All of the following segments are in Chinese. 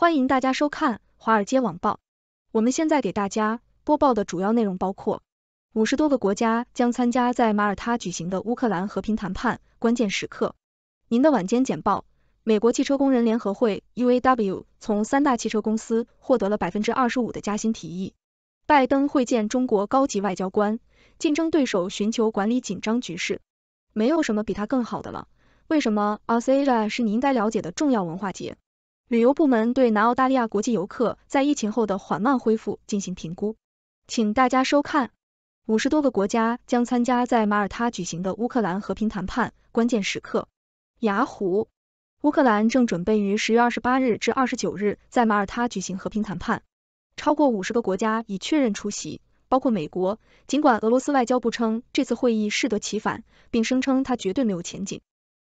欢迎大家收看《华尔街网报》。我们现在给大家播报的主要内容包括：五十多个国家将参加在马耳他举行的乌克兰和平谈判，关键时刻。您的晚间简报：美国汽车工人联合会 （UAW） 从三大汽车公司获得了百分之二十五的加薪提议。拜登会见中国高级外交官，竞争对手寻求管理紧张局势。没有什么比他更好的了。为什么 o s e a 是你应该了解的重要文化节？旅游部门对南澳大利亚国际游客在疫情后的缓慢恢复进行评估，请大家收看。五十多个国家将参加在马耳他举行的乌克兰和平谈判，关键时刻。雅虎，乌克兰正准备于十月二十八日至二十九日在马耳他举行和平谈判，超过五十个国家已确认出席，包括美国。尽管俄罗斯外交部称这次会议适得其反，并声称他绝对没有前景。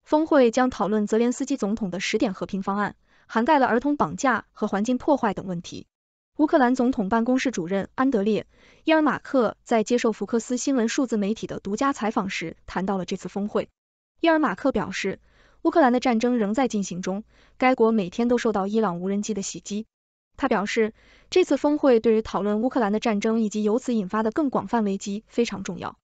峰会将讨论泽连斯基总统的十点和平方案。涵盖了儿童绑架和环境破坏等问题。乌克兰总统办公室主任安德烈·伊尔马克在接受福克斯新闻数字媒体的独家采访时谈到了这次峰会。伊尔马克表示，乌克兰的战争仍在进行中，该国每天都受到伊朗无人机的袭击。他表示，这次峰会对于讨论乌克兰的战争以及由此引发的更广泛危机非常重要。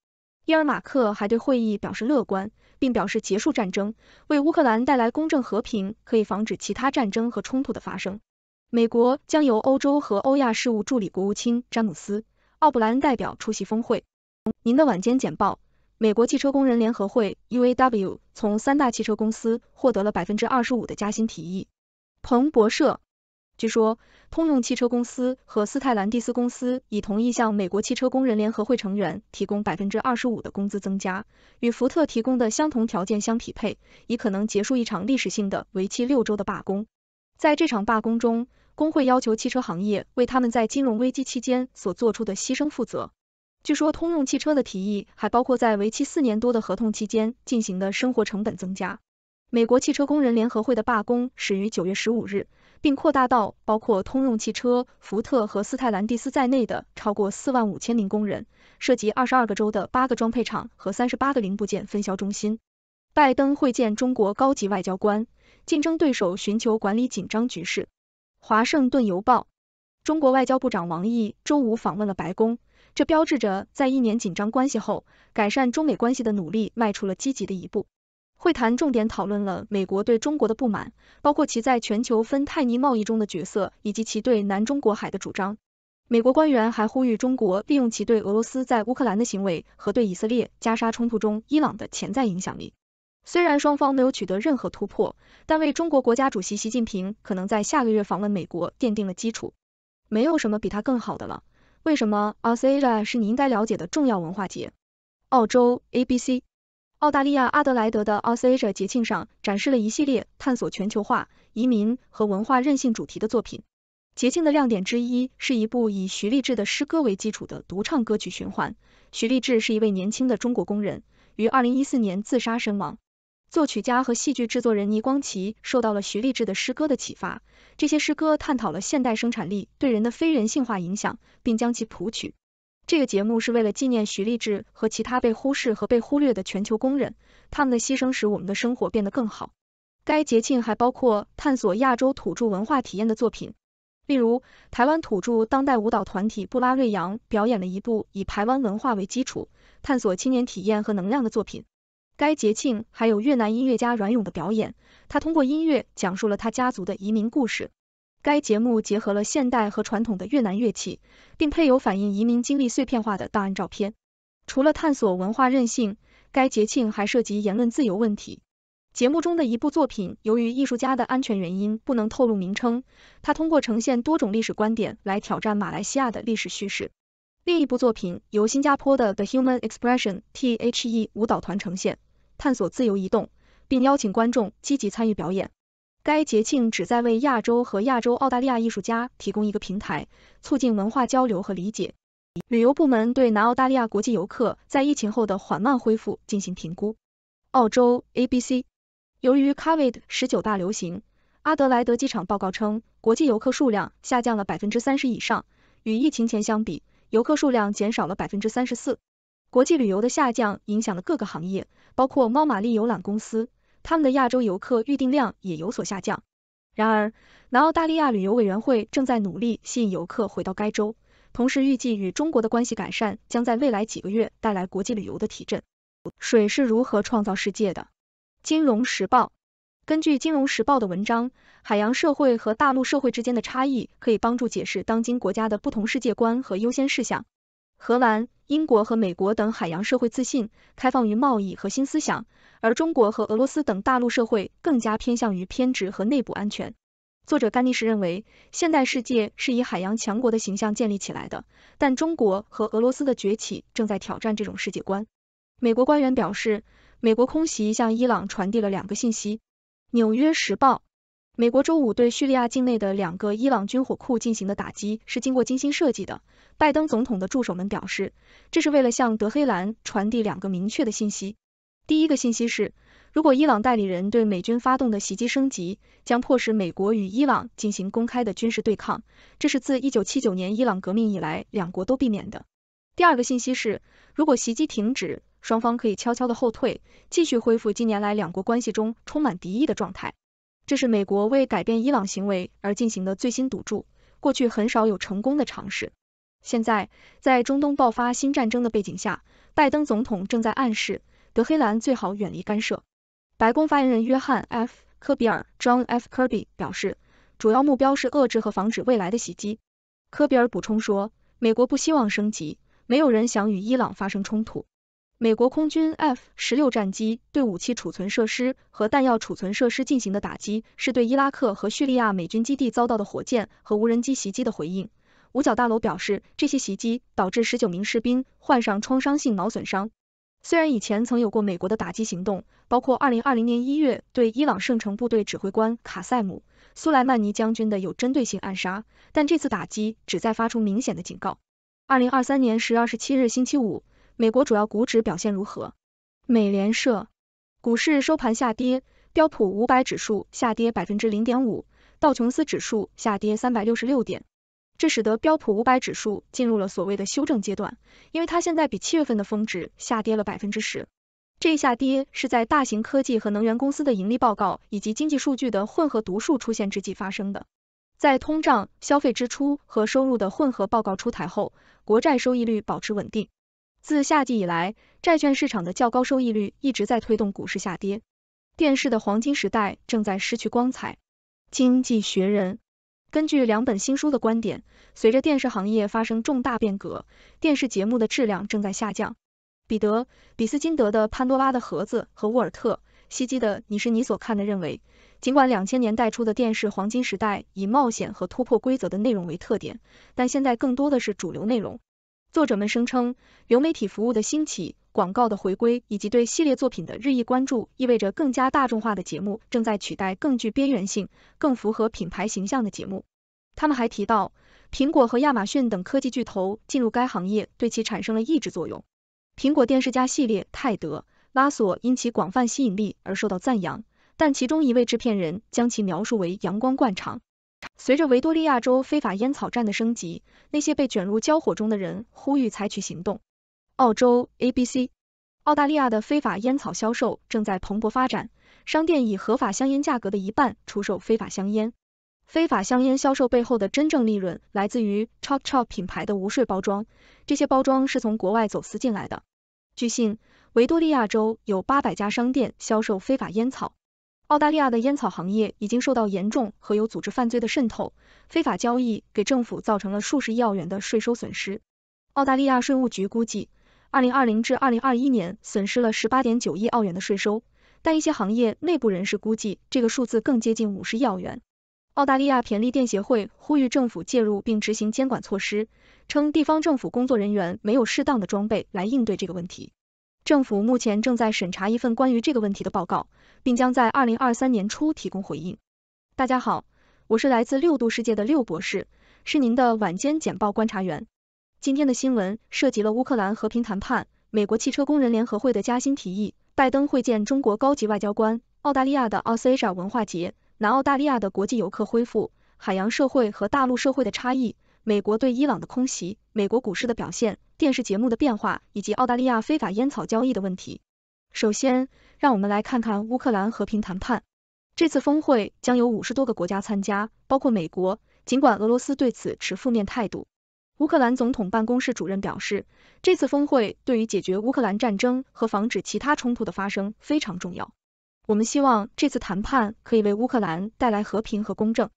伊尔马克还对会议表示乐观，并表示结束战争，为乌克兰带来公正和平，可以防止其他战争和冲突的发生。美国将由欧洲和欧亚事务助理国务卿詹姆斯·奥布莱恩代表出席峰会。您的晚间简报：美国汽车工人联合会 （UAW） 从三大汽车公司获得了百分之二十五的加薪提议。彭博社。据说，通用汽车公司和斯泰兰蒂斯公司已同意向美国汽车工人联合会成员提供百分之二十五的工资增加，与福特提供的相同条件相匹配，以可能结束一场历史性的为期六周的罢工。在这场罢工中，工会要求汽车行业为他们在金融危机期间所做出的牺牲负责。据说，通用汽车的提议还包括在为期四年多的合同期间进行的生活成本增加。美国汽车工人联合会的罢工始于九月十五日。并扩大到包括通用汽车、福特和斯泰兰蒂斯在内的超过四万五千名工人，涉及二十二个州的八个装配厂和三十八个零部件分销中心。拜登会见中国高级外交官，竞争对手寻求管理紧张局势。华盛顿邮报：中国外交部长王毅周五访问了白宫，这标志着在一年紧张关系后，改善中美关系的努力迈出了积极的一步。会谈重点讨论了美国对中国的不满，包括其在全球芬泰尼贸易中的角色，以及其对南中国海的主张。美国官员还呼吁中国利用其对俄罗斯在乌克兰的行为和对以色列加沙冲突中伊朗的潜在影响力。虽然双方没有取得任何突破，但为中国国家主席习近平可能在下个月访问美国奠定了基础。没有什么比他更好的了。为什么 Australia 是你应该了解的重要文化节？澳洲 ABC。澳大利亚阿德莱德的 Australia 节庆上展示了一系列探索全球化、移民和文化韧性主题的作品。节庆的亮点之一是一部以徐立志的诗歌为基础的独唱歌曲循环。徐立志是一位年轻的中国工人，于二零一四年自杀身亡。作曲家和戏剧制作人倪光奇受到了徐立志的诗歌的启发，这些诗歌探讨了现代生产力对人的非人性化影响，并将其谱曲。这个节目是为了纪念徐立志和其他被忽视和被忽略的全球工人，他们的牺牲使我们的生活变得更好。该节庆还包括探索亚洲土著文化体验的作品，例如台湾土著当代舞蹈团体布拉瑞扬表演了一部以台湾文化为基础、探索青年体验和能量的作品。该节庆还有越南音乐家阮勇的表演，他通过音乐讲述了他家族的移民故事。该节目结合了现代和传统的越南乐器，并配有反映移民经历碎片化的档案照片。除了探索文化韧性，该节庆还涉及言论自由问题。节目中的一部作品由于艺术家的安全原因不能透露名称，他通过呈现多种历史观点来挑战马来西亚的历史叙事。另一部作品由新加坡的 The Human Expression（T.H.E） 舞蹈团呈现，探索自由移动，并邀请观众积极参与表演。该节庆旨在为亚洲和亚洲澳大利亚艺术家提供一个平台，促进文化交流和理解。旅游部门对南澳大利亚国际游客在疫情后的缓慢恢复进行评估。澳洲 ABC。由于 Covid 十九大流行，阿德莱德机场报告称，国际游客数量下降了百分之三十以上，与疫情前相比，游客数量减少了百分之三十四。国际旅游的下降影响了各个行业，包括猫玛丽游览公司。他们的亚洲游客预订量也有所下降。然而，南澳大利亚旅游委员会正在努力吸引游客回到该州，同时预计与中国的关系改善将在未来几个月带来国际旅游的提振。水是如何创造世界的？金融时报根据金融时报的文章，海洋社会和大陆社会之间的差异可以帮助解释当今国家的不同世界观和优先事项。荷兰、英国和美国等海洋社会自信、开放于贸易和新思想。而中国和俄罗斯等大陆社会更加偏向于偏执和内部安全。作者甘尼什认为，现代世界是以海洋强国的形象建立起来的，但中国和俄罗斯的崛起正在挑战这种世界观。美国官员表示，美国空袭向伊朗传递了两个信息。《纽约时报》：美国周五对叙利亚境内的两个伊朗军火库进行的打击是经过精心设计的。拜登总统的助手们表示，这是为了向德黑兰传递两个明确的信息。第一个信息是，如果伊朗代理人对美军发动的袭击升级，将迫使美国与伊朗进行公开的军事对抗，这是自一九七九年伊朗革命以来两国都避免的。第二个信息是，如果袭击停止，双方可以悄悄的后退，继续恢复近年来两国关系中充满敌意的状态。这是美国为改变伊朗行为而进行的最新赌注，过去很少有成功的尝试。现在，在中东爆发新战争的背景下，拜登总统正在暗示。德黑兰最好远离干涉。白宫发言人约翰 ·F· 科比尔 （John F. Kirby） 表示，主要目标是遏制和防止未来的袭击。科比尔补充说，美国不希望升级，没有人想与伊朗发生冲突。美国空军 F-16 战机对武器储存设施和弹药储存设施进行的打击，是对伊拉克和叙利亚美军基地遭到的火箭和无人机袭击的回应。五角大楼表示，这些袭击导致19名士兵患上创伤性脑损伤。虽然以前曾有过美国的打击行动，包括二零二零年一月对伊朗圣城部队指挥官卡塞姆·苏莱曼尼将军的有针对性暗杀，但这次打击旨在发出明显的警告。二零二三年十月二十七日星期五，美国主要股指表现如何？美联社，股市收盘下跌，标普五百指数下跌百分之零点五，道琼斯指数下跌三百六十六点。这使得标普五百指数进入了所谓的修正阶段，因为它现在比七月份的峰值下跌了百分之十。这一下跌是在大型科技和能源公司的盈利报告以及经济数据的混合读数出现之际发生的。在通胀、消费支出和收入的混合报告出台后，国债收益率保持稳定。自夏季以来，债券市场的较高收益率一直在推动股市下跌。电视的黄金时代正在失去光彩。经济学人。根据两本新书的观点，随着电视行业发生重大变革，电视节目的质量正在下降。彼得·比斯金德的《潘多拉的盒子》和沃尔特·希基的《你是你所看的》认为，尽管两千年代初的电视黄金时代以冒险和突破规则的内容为特点，但现在更多的是主流内容。作者们声称，流媒体服务的兴起。广告的回归以及对系列作品的日益关注，意味着更加大众化的节目正在取代更具边缘性、更符合品牌形象的节目。他们还提到，苹果和亚马逊等科技巨头进入该行业对其产生了抑制作用。苹果电视加系列《泰德拉索》因其广泛吸引力而受到赞扬，但其中一位制片人将其描述为“阳光灌肠”。随着维多利亚州非法烟草站的升级，那些被卷入交火中的人呼吁采取行动。澳洲 ABC，澳大利亚的非法烟草销售正在蓬勃发展，商店以合法香烟价格的一半出售非法香烟。非法香烟销售背后的真正利润来自于 Chop Chop 品牌的无税包装，这些包装是从国外走私进来的。据信，维多利亚州有八百家商店销售非法烟草。澳大利亚的烟草行业已经受到严重和有组织犯罪的渗透，非法交易给政府造成了数十亿澳元的税收损失。澳大利亚税务局估计。二零二零至二零二一年损失了十八点九亿澳元的税收，但一些行业内部人士估计这个数字更接近五十亿澳元。澳大利亚便利电协会呼吁政府介入并执行监管措施，称地方政府工作人员没有适当的装备来应对这个问题。政府目前正在审查一份关于这个问题的报告，并将在二零二三年初提供回应。大家好，我是来自六度世界的六博士，是您的晚间简报观察员。今天的新闻涉及了乌克兰和平谈判、美国汽车工人联合会的加薪提议、拜登会见中国高级外交官、澳大利亚的 a u s a a 文化节、南澳大利亚的国际游客恢复、海洋社会和大陆社会的差异、美国对伊朗的空袭、美国股市的表现、电视节目的变化以及澳大利亚非法烟草交易的问题。首先，让我们来看看乌克兰和平谈判。这次峰会将有五十多个国家参加，包括美国，尽管俄罗斯对此持负面态度。乌克兰总统办公室主任表示，这次峰会对于解决乌克兰战争和防止其他冲突的发生非常重要。我们希望这次谈判可以为乌克兰带来和平和公正。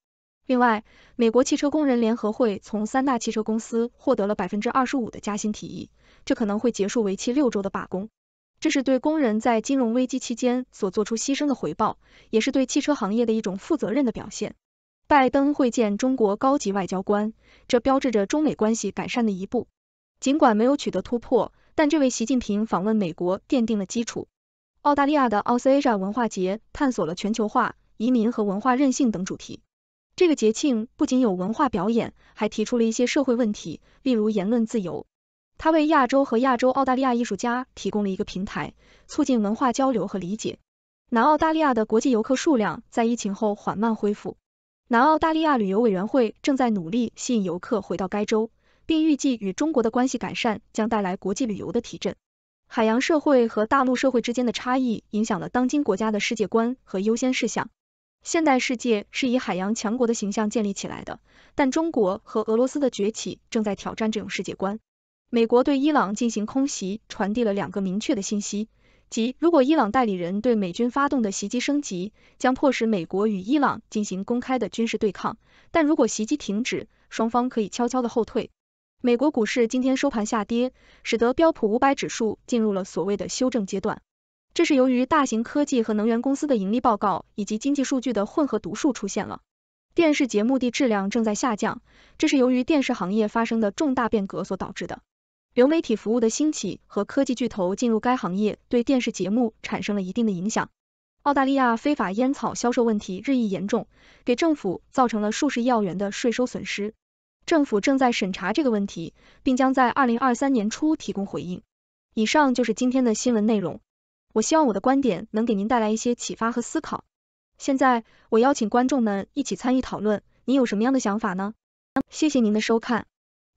另外，美国汽车工人联合会从三大汽车公司获得了百分之二十五的加薪提议，这可能会结束为期六周的罢工。这是对工人在金融危机期间所做出牺牲的回报，也是对汽车行业的一种负责任的表现。拜登会见中国高级外交官，这标志着中美关系改善的一步。尽管没有取得突破，但这位习近平访问美国奠定了基础。澳大利亚的 Aussaia 文化节探索了全球化、移民和文化韧性等主题。这个节庆不仅有文化表演，还提出了一些社会问题，例如言论自由。它为亚洲和亚洲澳大利亚艺术家提供了一个平台，促进文化交流和理解。南澳大利亚的国际游客数量在疫情后缓慢恢复。南澳大利亚旅游委员会正在努力吸引游客回到该州，并预计与中国的关系改善将带来国际旅游的提振。海洋社会和大陆社会之间的差异影响了当今国家的世界观和优先事项。现代世界是以海洋强国的形象建立起来的，但中国和俄罗斯的崛起正在挑战这种世界观。美国对伊朗进行空袭传递了两个明确的信息。即如果伊朗代理人对美军发动的袭击升级，将迫使美国与伊朗进行公开的军事对抗；但如果袭击停止，双方可以悄悄的后退。美国股市今天收盘下跌，使得标普五百指数进入了所谓的修正阶段。这是由于大型科技和能源公司的盈利报告以及经济数据的混合毒数出现了。电视节目的质量正在下降，这是由于电视行业发生的重大变革所导致的。流媒体服务的兴起和科技巨头进入该行业，对电视节目产生了一定的影响。澳大利亚非法烟草销售问题日益严重，给政府造成了数十亿澳元的税收损失。政府正在审查这个问题，并将在二零二三年初提供回应。以上就是今天的新闻内容。我希望我的观点能给您带来一些启发和思考。现在，我邀请观众们一起参与讨论，您有什么样的想法呢？谢谢您的收看。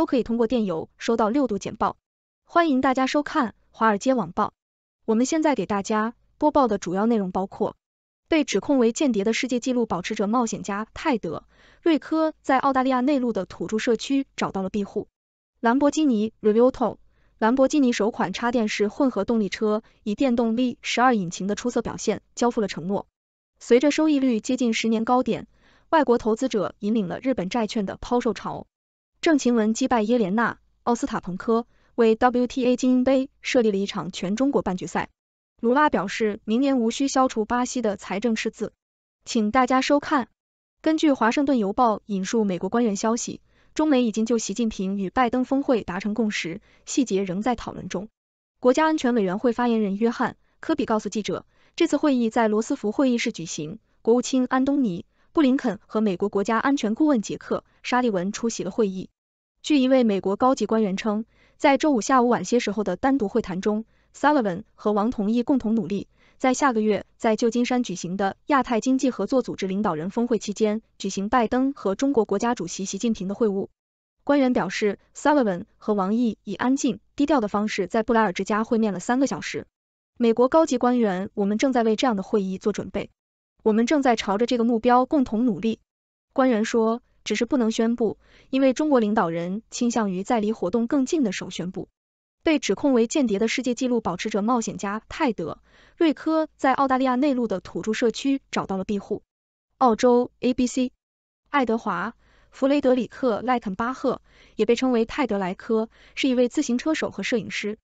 都可以通过电邮收到六度简报。欢迎大家收看《华尔街网报》。我们现在给大家播报的主要内容包括：被指控为间谍的世界纪录保持者冒险家泰德·瑞科在澳大利亚内陆的土著社区找到了庇护；兰博基尼 r e v o t t o 兰博基尼首款插电式混合动力车以电动 V 十二引擎的出色表现交付了承诺；随着收益率接近十年高点，外国投资者引领了日本债券的抛售潮。郑钦文击败耶莲娜·奥斯塔彭科，为 WTA 精英杯设立了一场全中国半决赛。卢拉表示，明年无需消除巴西的财政赤字。请大家收看。根据《华盛顿邮报》引述美国官员消息，中美已经就习近平与拜登峰会达成共识，细节仍在讨论中。国家安全委员会发言人约翰·科比告诉记者，这次会议在罗斯福会议室举行，国务卿安东尼·布林肯和美国国家安全顾问杰克。沙利文出席了会议。据一位美国高级官员称，在周五下午晚些时候的单独会谈中，s u l l i v a n 和王同意共同努力，在下个月在旧金山举行的亚太经济合作组织领导人峰会期间举行拜登和中国国家主席习近平的会晤。官员表示，s u l l i v a n 和王毅以安静、低调的方式在布莱尔之家会面了三个小时。美国高级官员，我们正在为这样的会议做准备，我们正在朝着这个目标共同努力。官员说。只是不能宣布，因为中国领导人倾向于在离活动更近的时候宣布。被指控为间谍的世界纪录保持者冒险家泰德·瑞科在澳大利亚内陆的土著社区找到了庇护。澳洲 ABC，爱德华·弗雷德里克·赖肯巴赫也被称为泰德莱科，是一位自行车手和摄影师。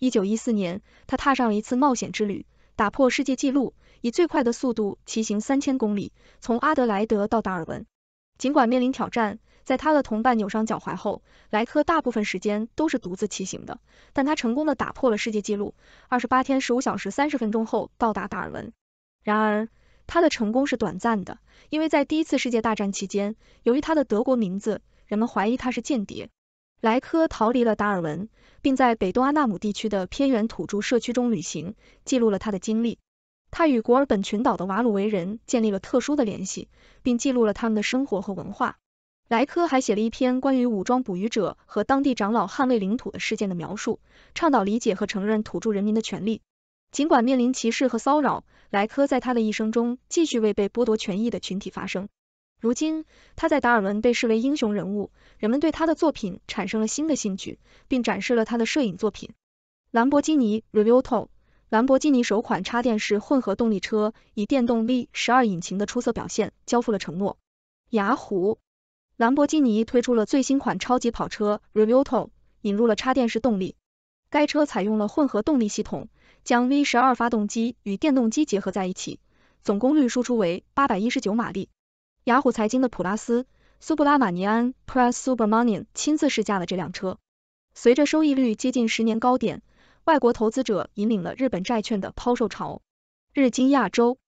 一九一四年，他踏上了一次冒险之旅，打破世界纪录，以最快的速度骑行三千公里，从阿德莱德到达尔文。尽管面临挑战，在他的同伴扭伤脚踝后，莱科大部分时间都是独自骑行的，但他成功的打破了世界纪录，二十八天十五小时三十分钟后到达达尔文。然而，他的成功是短暂的，因为在第一次世界大战期间，由于他的德国名字，人们怀疑他是间谍。莱科逃离了达尔文，并在北东阿纳姆地区的偏远土著社区中旅行，记录了他的经历。他与古尔本群岛的瓦鲁维人建立了特殊的联系，并记录了他们的生活和文化。莱科还写了一篇关于武装捕鱼者和当地长老捍卫领土的事件的描述，倡导理解和承认土著人民的权利。尽管面临歧视和骚扰，莱科在他的一生中继续为被剥夺权益的群体发声。如今，他在达尔文被视为英雄人物，人们对他的作品产生了新的兴趣，并展示了他的摄影作品兰博基尼 Revolt。o 兰博基尼首款插电式混合动力车以电动 V 十二引擎的出色表现交付了承诺。雅虎，兰博基尼推出了最新款超级跑车 Revuelto，引入了插电式动力。该车采用了混合动力系统，将 V 十二发动机与电动机结合在一起，总功率输出为八百一十九马力。雅虎财经的普拉斯苏布拉马尼安 Prasubramanian 亲自试驾了这辆车。随着收益率接近十年高点。外国投资者引领了日本债券的抛售潮。日经亚洲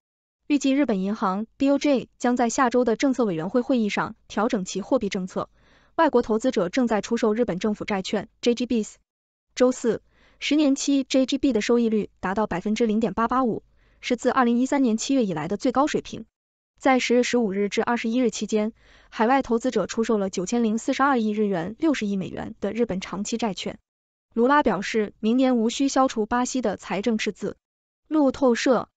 预计，日本银行 BOJ 将在下周的政策委员会会议上调整其货币政策。外国投资者正在出售日本政府债券 JGBs。周四，十年期 JGB 的收益率达到百分之零点八八五，是自二零一三年七月以来的最高水平。在十月十五日至二十一日期间，海外投资者出售了九千零四十二亿日元（六十亿美元）的日本长期债券。卢拉表示，明年无需消除巴西的财政赤字。路透社，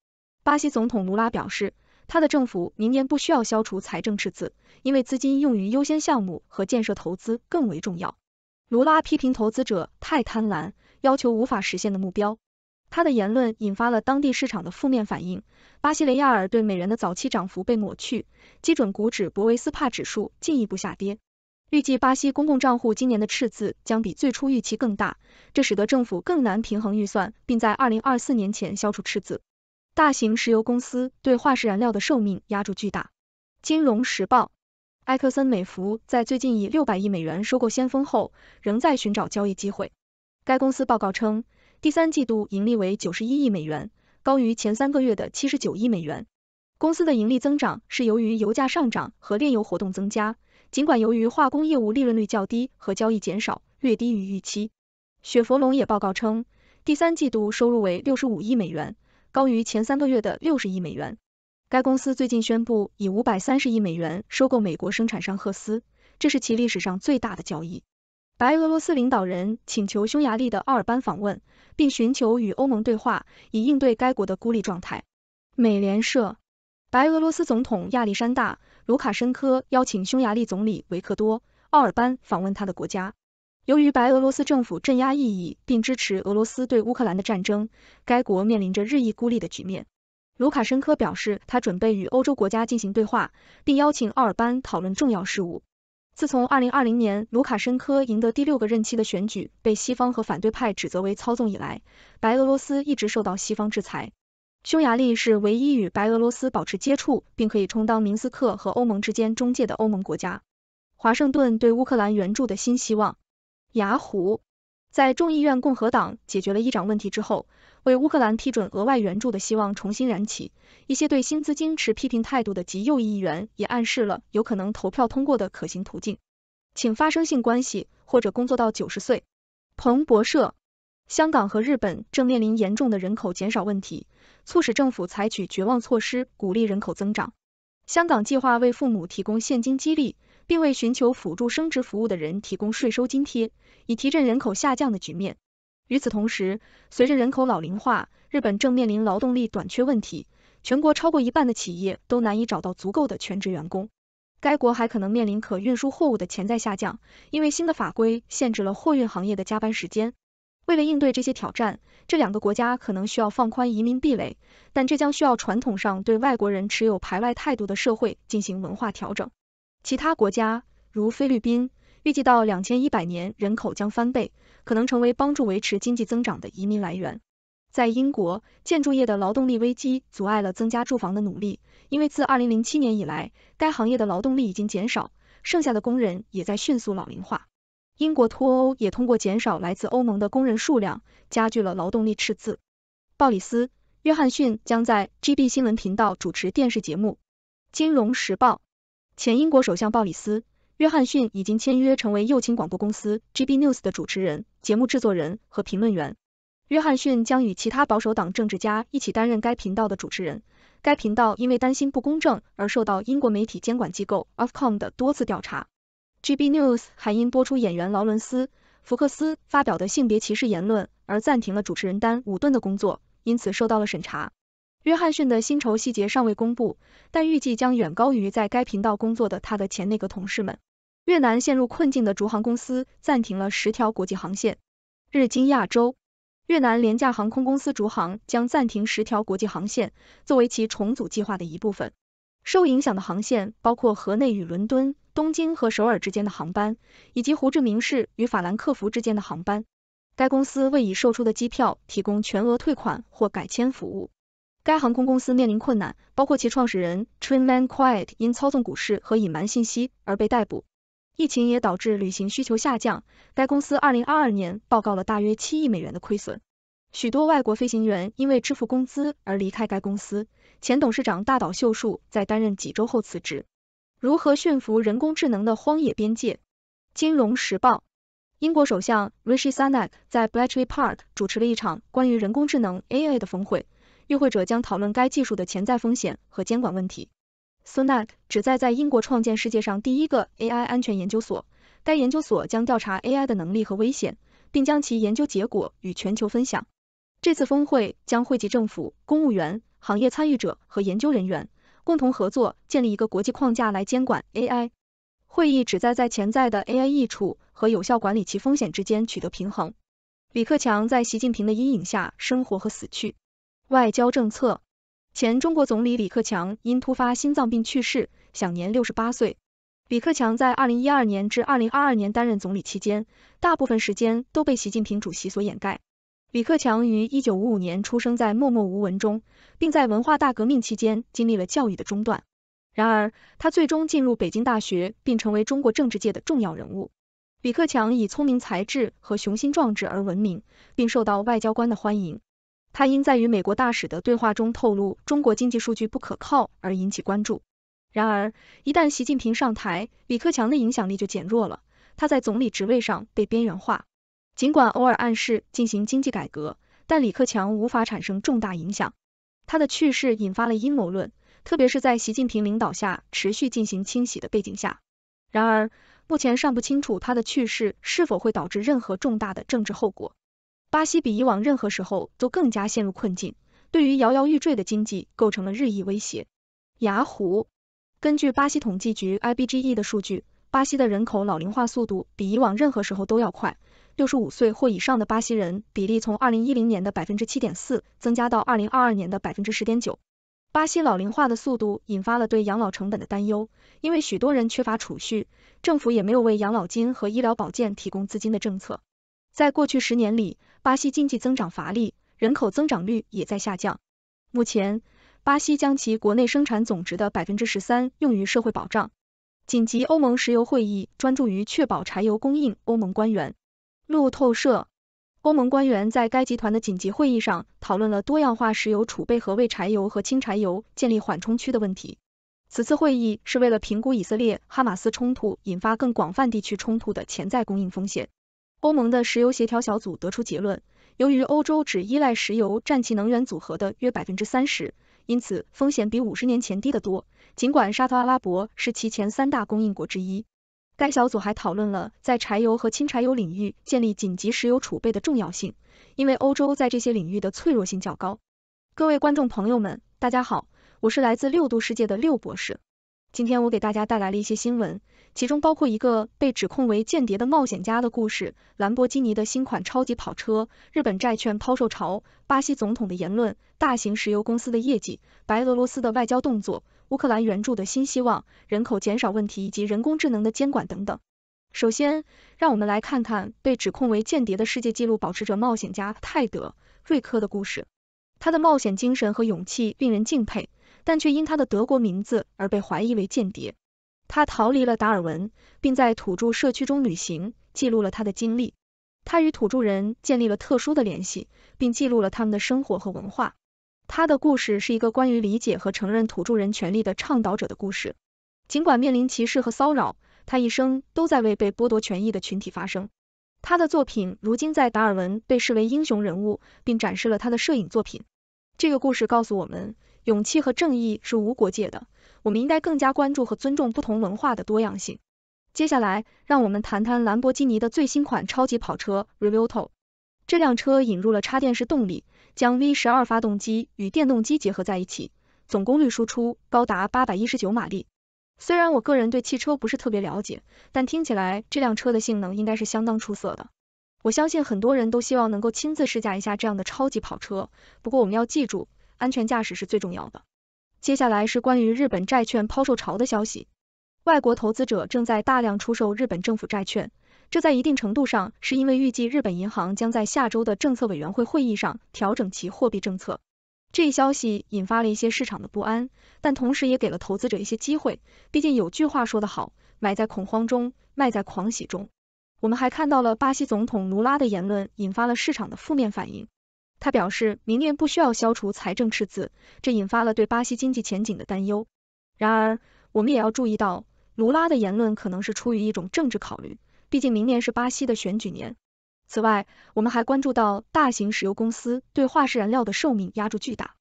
巴西总统卢拉表示，他的政府明年不需要消除财政赤字，因为资金用于优先项目和建设投资更为重要。卢拉批评投资者太贪婪，要求无法实现的目标。他的言论引发了当地市场的负面反应，巴西雷亚尔对美元的早期涨幅被抹去，基准股指博维斯帕指数进一步下跌。预计巴西公共账户今年的赤字将比最初预期更大，这使得政府更难平衡预算，并在二零二四年前消除赤字。大型石油公司对化石燃料的寿命压住巨大。金融时报，埃克森美孚在最近以六百亿美元收购先锋后，仍在寻找交易机会。该公司报告称，第三季度盈利为九十一亿美元，高于前三个月的七十九亿美元。公司的盈利增长是由于油价上涨和炼油活动增加。尽管由于化工业务利润率较低和交易减少，略低于预期，雪佛龙也报告称，第三季度收入为六十五亿美元，高于前三个月的六十亿美元。该公司最近宣布以五百三十亿美元收购美国生产商赫斯，这是其历史上最大的交易。白俄罗斯领导人请求匈牙利的奥尔班访问，并寻求与欧盟对话，以应对该国的孤立状态。美联社，白俄罗斯总统亚历山大。卢卡申科邀请匈牙利总理维克多·奥尔班访问他的国家。由于白俄罗斯政府镇压异议并支持俄罗斯对乌克兰的战争，该国面临着日益孤立的局面。卢卡申科表示，他准备与欧洲国家进行对话，并邀请奥尔班讨论重要事务。自从2020年卢卡申科赢得第六个任期的选举被西方和反对派指责为操纵以来，白俄罗斯一直受到西方制裁。匈牙利是唯一与白俄罗斯保持接触，并可以充当明斯克和欧盟之间中介的欧盟国家。华盛顿对乌克兰援助的新希望。雅虎，在众议院共和党解决了议长问题之后，为乌克兰批准额外援助的希望重新燃起。一些对新资金持批评态度的极右议员也暗示了有可能投票通过的可行途径。请发生性关系或者工作到九十岁。彭博社。香港和日本正面临严重的人口减少问题，促使政府采取绝望措施，鼓励人口增长。香港计划为父母提供现金激励，并为寻求辅助生殖服务的人提供税收津贴，以提振人口下降的局面。与此同时，随着人口老龄化，日本正面临劳动力短缺问题，全国超过一半的企业都难以找到足够的全职员工。该国还可能面临可运输货物的潜在下降，因为新的法规限制了货运行业的加班时间。为了应对这些挑战，这两个国家可能需要放宽移民壁垒，但这将需要传统上对外国人持有排外态度的社会进行文化调整。其他国家如菲律宾，预计到两千一百年人口将翻倍，可能成为帮助维持经济增长的移民来源。在英国，建筑业的劳动力危机阻碍了增加住房的努力，因为自二零零七年以来，该行业的劳动力已经减少，剩下的工人也在迅速老龄化。英国脱欧也通过减少来自欧盟的工人数量，加剧了劳动力赤字。鲍里斯·约翰逊将在 GB 新闻频道主持电视节目。《金融时报》前英国首相鲍里斯·约翰逊已经签约成为右倾广播公司 GB News 的主持人、节目制作人和评论员。约翰逊将与其他保守党政治家一起担任该频道的主持人。该频道因为担心不公正而受到英国媒体监管机构 Ofcom 的多次调查。GB News 还因播出演员劳伦斯·福克斯发表的性别歧视言论而暂停了主持人丹·伍顿的工作，因此受到了审查。约翰逊的薪酬细节尚未公布，但预计将远高于在该频道工作的他的前内阁同事们。越南陷入困境的竹航公司暂停了十条国际航线。日经亚洲，越南廉价航空公司竹航将暂停十条国际航线，作为其重组计划的一部分。受影响的航线包括河内与伦敦。东京和首尔之间的航班，以及胡志明市与法兰克福之间的航班。该公司为已售出的机票提供全额退款或改签服务。该航空公司面临困难，包括其创始人 t r i n m a n Quiet 因操纵股市和隐瞒信息而被逮捕。疫情也导致旅行需求下降。该公司二零二二年报告了大约七亿美元的亏损。许多外国飞行员因为支付工资而离开该公司。前董事长大岛秀树在担任几周后辞职。如何驯服人工智能的荒野边界？金融时报，英国首相 Rishi Sunak 在 Bletchley Park 主持了一场关于人工智能 AI 的峰会，与会者将讨论该技术的潜在风险和监管问题。Sunak 旨在在英国创建世界上第一个 AI 安全研究所，该研究所将调查 AI 的能力和危险，并将其研究结果与全球分享。这次峰会将汇集政府、公务员、行业参与者和研究人员。共同合作，建立一个国际框架来监管 AI。会议旨在在潜在的 AI 益处和有效管理其风险之间取得平衡。李克强在习近平的阴影下生活和死去。外交政策：前中国总理李克强因突发心脏病去世，享年六十八岁。李克强在二零一二年至二零二二年担任总理期间，大部分时间都被习近平主席所掩盖。李克强于一九五五年出生在默默无闻中，并在文化大革命期间经历了教育的中断。然而，他最终进入北京大学，并成为中国政治界的重要人物。李克强以聪明才智和雄心壮志而闻名，并受到外交官的欢迎。他因在与美国大使的对话中透露中国经济数据不可靠而引起关注。然而，一旦习近平上台，李克强的影响力就减弱了，他在总理职位上被边缘化。尽管偶尔暗示进行经济改革，但李克强无法产生重大影响。他的去世引发了阴谋论，特别是在习近平领导下持续进行清洗的背景下。然而，目前尚不清楚他的去世是否会导致任何重大的政治后果。巴西比以往任何时候都更加陷入困境，对于摇摇欲坠的经济构成了日益威胁。雅虎根据巴西统计局 IBGE 的数据，巴西的人口老龄化速度比以往任何时候都要快。六十五岁或以上的巴西人比例从二零一零年的百分之七点四增加到二零二二年的百分之十点九。巴西老龄化的速度引发了对养老成本的担忧，因为许多人缺乏储蓄，政府也没有为养老金和医疗保健提供资金的政策。在过去十年里，巴西经济增长乏力，人口增长率也在下降。目前，巴西将其国内生产总值的百分之十三用于社会保障。紧急欧盟石油会议专注于确保柴油供应。欧盟官员。路透社：欧盟官员在该集团的紧急会议上讨论了多样化石油储备和为柴油和轻柴油建立缓冲区的问题。此次会议是为了评估以色列哈马斯冲突引发更广泛地区冲突的潜在供应风险。欧盟的石油协调小组得出结论，由于欧洲只依赖石油占其能源组合的约百分之三十，因此风险比五十年前低得多。尽管沙特阿拉伯是其前三大供应国之一。该小组还讨论了在柴油和轻柴油领域建立紧急石油储备的重要性，因为欧洲在这些领域的脆弱性较高。各位观众朋友们，大家好，我是来自六度世界的六博士。今天我给大家带来了一些新闻，其中包括一个被指控为间谍的冒险家的故事、兰博基尼的新款超级跑车、日本债券抛售潮、巴西总统的言论、大型石油公司的业绩、白俄罗斯的外交动作。乌克兰援助的新希望、人口减少问题以及人工智能的监管等等。首先，让我们来看看被指控为间谍的世界纪录保持者、冒险家泰德·瑞科的故事。他的冒险精神和勇气令人敬佩，但却因他的德国名字而被怀疑为间谍。他逃离了达尔文，并在土著社区中旅行，记录了他的经历。他与土著人建立了特殊的联系，并记录了他们的生活和文化。他的故事是一个关于理解和承认土著人权利的倡导者的故事。尽管面临歧视和骚扰，他一生都在为被剥夺权益的群体发声。他的作品如今在达尔文被视为英雄人物，并展示了他的摄影作品。这个故事告诉我们，勇气和正义是无国界的。我们应该更加关注和尊重不同文化的多样性。接下来，让我们谈谈兰博基尼的最新款超级跑车 r e v o l t a 这辆车引入了插电式动力。将 V 十二发动机与电动机结合在一起，总功率输出高达八百一十九马力。虽然我个人对汽车不是特别了解，但听起来这辆车的性能应该是相当出色的。我相信很多人都希望能够亲自试驾一下这样的超级跑车。不过我们要记住，安全驾驶是最重要的。接下来是关于日本债券抛售潮的消息，外国投资者正在大量出售日本政府债券。这在一定程度上是因为预计日本银行将在下周的政策委员会会议上调整其货币政策。这一消息引发了一些市场的不安，但同时也给了投资者一些机会。毕竟有句话说得好，买在恐慌中，卖在狂喜中。我们还看到了巴西总统卢拉的言论引发了市场的负面反应。他表示明年不需要消除财政赤字，这引发了对巴西经济前景的担忧。然而，我们也要注意到，卢拉的言论可能是出于一种政治考虑。毕竟明年是巴西的选举年。此外，我们还关注到大型石油公司对化石燃料的寿命压住巨大。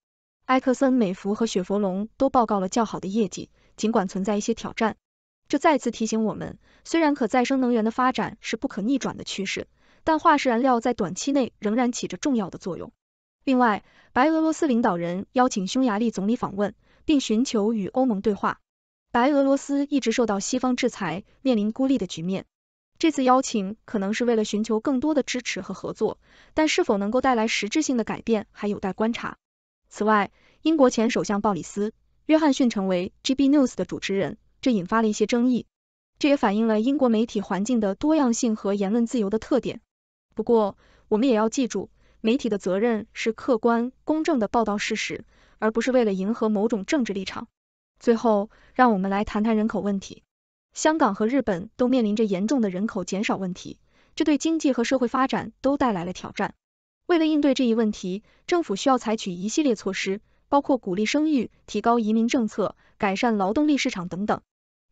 埃克森美孚和雪佛龙都报告了较好的业绩，尽管存在一些挑战。这再次提醒我们，虽然可再生能源的发展是不可逆转的趋势，但化石燃料在短期内仍然起着重要的作用。另外，白俄罗斯领导人邀请匈牙利总理访问，并寻求与欧盟对话。白俄罗斯一直受到西方制裁，面临孤立的局面。这次邀请可能是为了寻求更多的支持和合作，但是否能够带来实质性的改变还有待观察。此外，英国前首相鲍里斯·约翰逊成为 GB News 的主持人，这引发了一些争议。这也反映了英国媒体环境的多样性和言论自由的特点。不过，我们也要记住，媒体的责任是客观公正的报道事实，而不是为了迎合某种政治立场。最后，让我们来谈谈人口问题。香港和日本都面临着严重的人口减少问题，这对经济和社会发展都带来了挑战。为了应对这一问题，政府需要采取一系列措施，包括鼓励生育、提高移民政策、改善劳动力市场等等。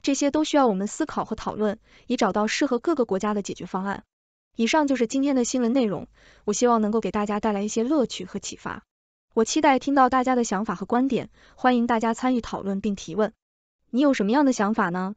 这些都需要我们思考和讨论，以找到适合各个国家的解决方案。以上就是今天的新闻内容，我希望能够给大家带来一些乐趣和启发。我期待听到大家的想法和观点，欢迎大家参与讨论并提问。你有什么样的想法呢？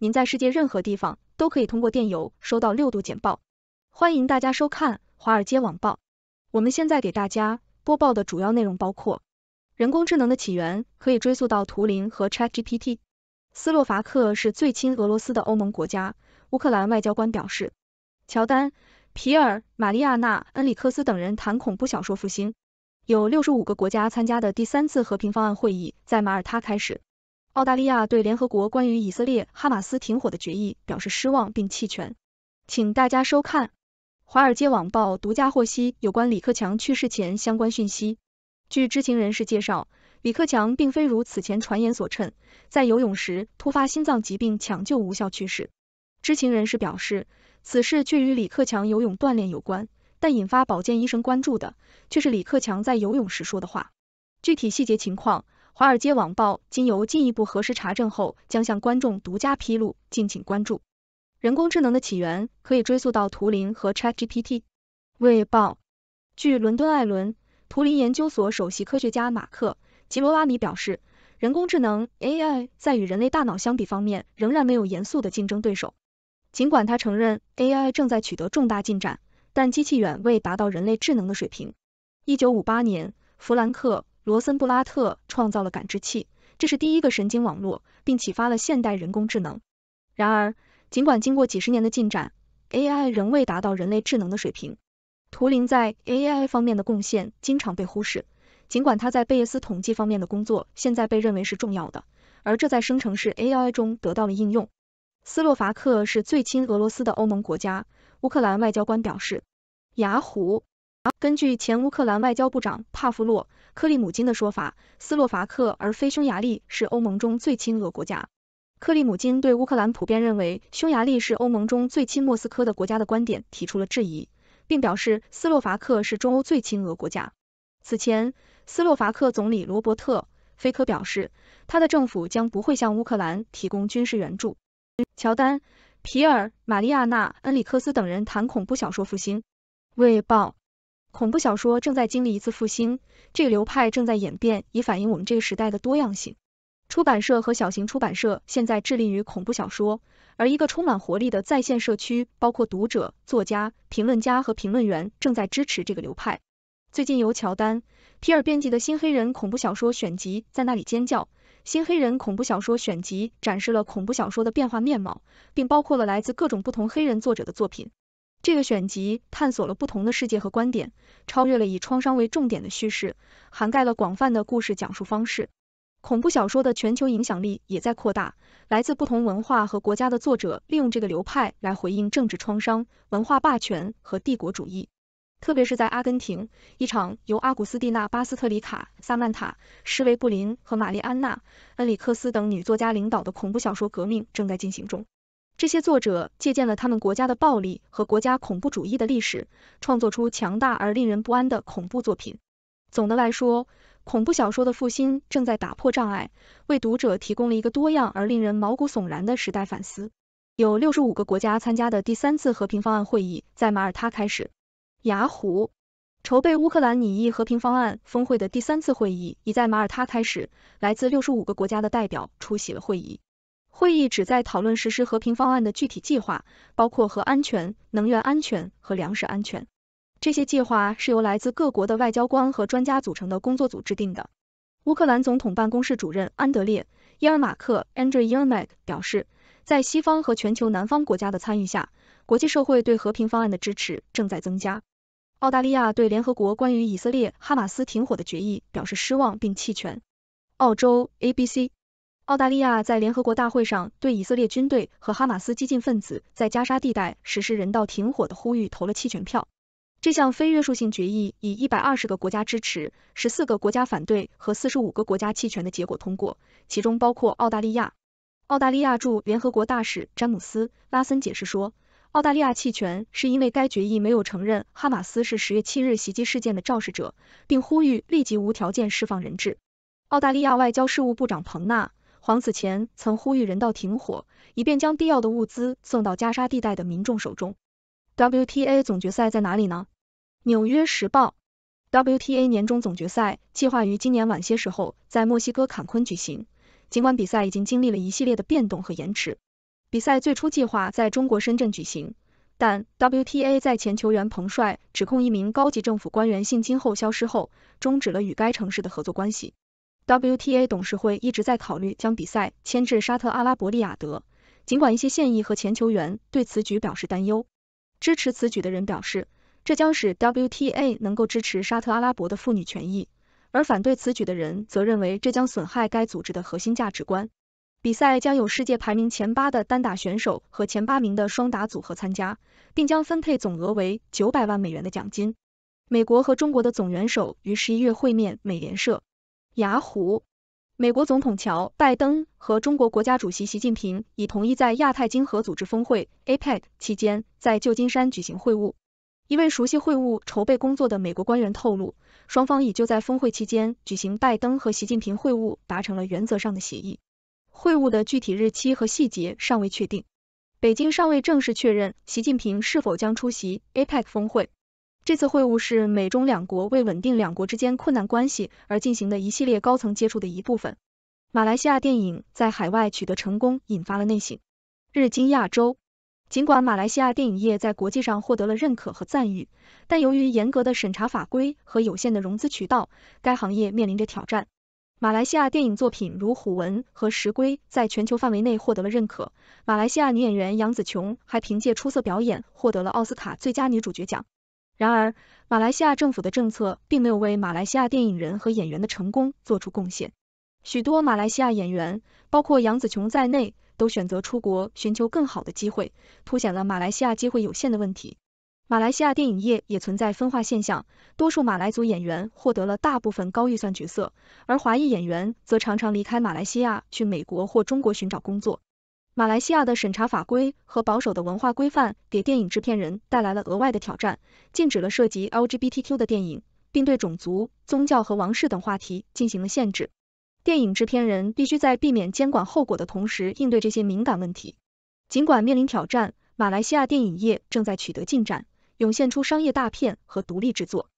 您在世界任何地方都可以通过电邮收到六度简报。欢迎大家收看《华尔街网报》。我们现在给大家播报的主要内容包括：人工智能的起源可以追溯到图灵和 ChatGPT。斯洛伐克是最亲俄罗斯的欧盟国家。乌克兰外交官表示。乔丹、皮尔、玛利亚娜、恩里克斯等人谈恐怖小说复兴。有六十五个国家参加的第三次和平方案会议在马耳他开始。澳大利亚对联合国关于以色列哈马斯停火的决议表示失望并弃权。请大家收看《华尔街网报》独家获悉有关李克强去世前相关讯息。据知情人士介绍，李克强并非如此前传言所称，在游泳时突发心脏疾病抢救无效去世。知情人士表示，此事却与李克强游泳锻炼有关，但引发保健医生关注的却是李克强在游泳时说的话。具体细节情况。华尔街网报经由进一步核实查证后，将向观众独家披露，敬请关注。人工智能的起源可以追溯到图灵和 ChatGPT。未报，据伦敦艾伦图灵研究所首席科学家马克吉罗拉米表示，人工智能 AI 在与人类大脑相比方面，仍然没有严肃的竞争对手。尽管他承认 AI 正在取得重大进展，但机器远未达到人类智能的水平。一九五八年，弗兰克。罗森布拉特创造了感知器，这是第一个神经网络，并启发了现代人工智能。然而，尽管经过几十年的进展，AI 仍未达到人类智能的水平。图灵在 AI 方面的贡献经常被忽视，尽管他在贝叶斯统计方面的工作现在被认为是重要的，而这在生成式 AI 中得到了应用。斯洛伐克是最亲俄罗斯的欧盟国家，乌克兰外交官表示。雅虎。根据前乌克兰外交部长帕夫洛·克利姆金的说法，斯洛伐克而非匈牙利是欧盟中最亲俄国家。克利姆金对乌克兰普遍认为匈牙利是欧盟中最亲莫斯科的国家的观点提出了质疑，并表示斯洛伐克是中欧最亲俄国家。此前，斯洛伐克总理罗伯特·菲科表示，他的政府将不会向乌克兰提供军事援助。乔丹、皮尔、玛利亚娜、恩里克斯等人谈恐怖小说复兴。卫报。恐怖小说正在经历一次复兴，这个流派正在演变，以反映我们这个时代的多样性。出版社和小型出版社现在致力于恐怖小说，而一个充满活力的在线社区，包括读者、作家、评论家和评论员，正在支持这个流派。最近由乔丹·皮尔编辑的新黑人恐怖小说选集在那里尖叫。新黑人恐怖小说选集展示了恐怖小说的变化面貌，并包括了来自各种不同黑人作者的作品。这个选集探索了不同的世界和观点，超越了以创伤为重点的叙事，涵盖了广泛的故事讲述方式。恐怖小说的全球影响力也在扩大，来自不同文化和国家的作者利用这个流派来回应政治创伤、文化霸权和帝国主义。特别是在阿根廷，一场由阿古斯蒂娜·巴斯特里卡、萨曼塔·施维布林和玛丽安娜·恩里克斯等女作家领导的恐怖小说革命正在进行中。这些作者借鉴了他们国家的暴力和国家恐怖主义的历史，创作出强大而令人不安的恐怖作品。总的来说，恐怖小说的复兴正在打破障碍，为读者提供了一个多样而令人毛骨悚然的时代反思。有六十五个国家参加的第三次和平方案会议在马耳他开始。雅虎筹备乌克兰拟议和平方案峰会的第三次会议已在马耳他开始，来自六十五个国家的代表出席了会议。会议旨在讨论实施和平方案的具体计划，包括核安全、能源安全和粮食安全。这些计划是由来自各国的外交官和专家组成的工作组制定的。乌克兰总统办公室主任安德烈·伊尔马克 （Andriy e e r m a k 表示，在西方和全球南方国家的参与下，国际社会对和平方案的支持正在增加。澳大利亚对联合国关于以色列哈马斯停火的决议表示失望并弃权。澳洲 ABC。澳大利亚在联合国大会上对以色列军队和哈马斯激进分子在加沙地带实施人道停火的呼吁投了弃权票。这项非约束性决议以一百二十个国家支持、十四个国家反对和四十五个国家弃权的结果通过，其中包括澳大利亚。澳大利亚驻联合国大使詹姆斯·拉森解释说，澳大利亚弃权是因为该决议没有承认哈马斯是十月七日袭击事件的肇事者，并呼吁立即无条件释放人质。澳大利亚外交事务部长彭纳。黄子前曾呼吁人道停火，以便将必要的物资送到加沙地带的民众手中。WTA 总决赛在哪里呢？纽约时报。WTA 年终总决赛计划于今年晚些时候在墨西哥坎昆举行，尽管比赛已经经历了一系列的变动和延迟。比赛最初计划在中国深圳举行，但 WTA 在前球员彭帅指控一名高级政府官员性侵后消失后，终止了与该城市的合作关系。WTA 董事会一直在考虑将比赛迁至沙特阿拉伯利雅得，尽管一些现役和前球员对此举表示担忧。支持此举的人表示，这将使 WTA 能够支持沙特阿拉伯的妇女权益，而反对此举的人则认为这将损害该组织的核心价值观。比赛将有世界排名前八的单打选手和前八名的双打组合参加，并将分配总额为九百万美元的奖金。美国和中国的总元首于十一月会面，美联社。雅虎，美国总统乔·拜登和中国国家主席习近平已同意在亚太经合组织峰会 （APEC） 期间在旧金山举行会晤。一位熟悉会晤筹备工作的美国官员透露，双方已就在峰会期间举行拜登和习近平会晤达成了原则上的协议。会晤的具体日期和细节尚未确定。北京尚未正式确认习近平是否将出席 APEC 峰会。这次会晤是美中两国为稳定两国之间困难关系而进行的一系列高层接触的一部分。马来西亚电影在海外取得成功，引发了内省。日经亚洲。尽管马来西亚电影业在国际上获得了认可和赞誉，但由于严格的审查法规和有限的融资渠道，该行业面临着挑战。马来西亚电影作品如《虎纹》和《石龟》在全球范围内获得了认可。马来西亚女演员杨紫琼还凭借出色表演获得了奥斯卡最佳女主角奖。然而，马来西亚政府的政策并没有为马来西亚电影人和演员的成功做出贡献。许多马来西亚演员，包括杨紫琼在内，都选择出国寻求更好的机会，凸显了马来西亚机会有限的问题。马来西亚电影业也存在分化现象，多数马来族演员获得了大部分高预算角色，而华裔演员则常常离开马来西亚去美国或中国寻找工作。马来西亚的审查法规和保守的文化规范给电影制片人带来了额外的挑战，禁止了涉及 LGBTQ 的电影，并对种族、宗教和王室等话题进行了限制。电影制片人必须在避免监管后果的同时，应对这些敏感问题。尽管面临挑战，马来西亚电影业正在取得进展，涌现出商业大片和独立制作。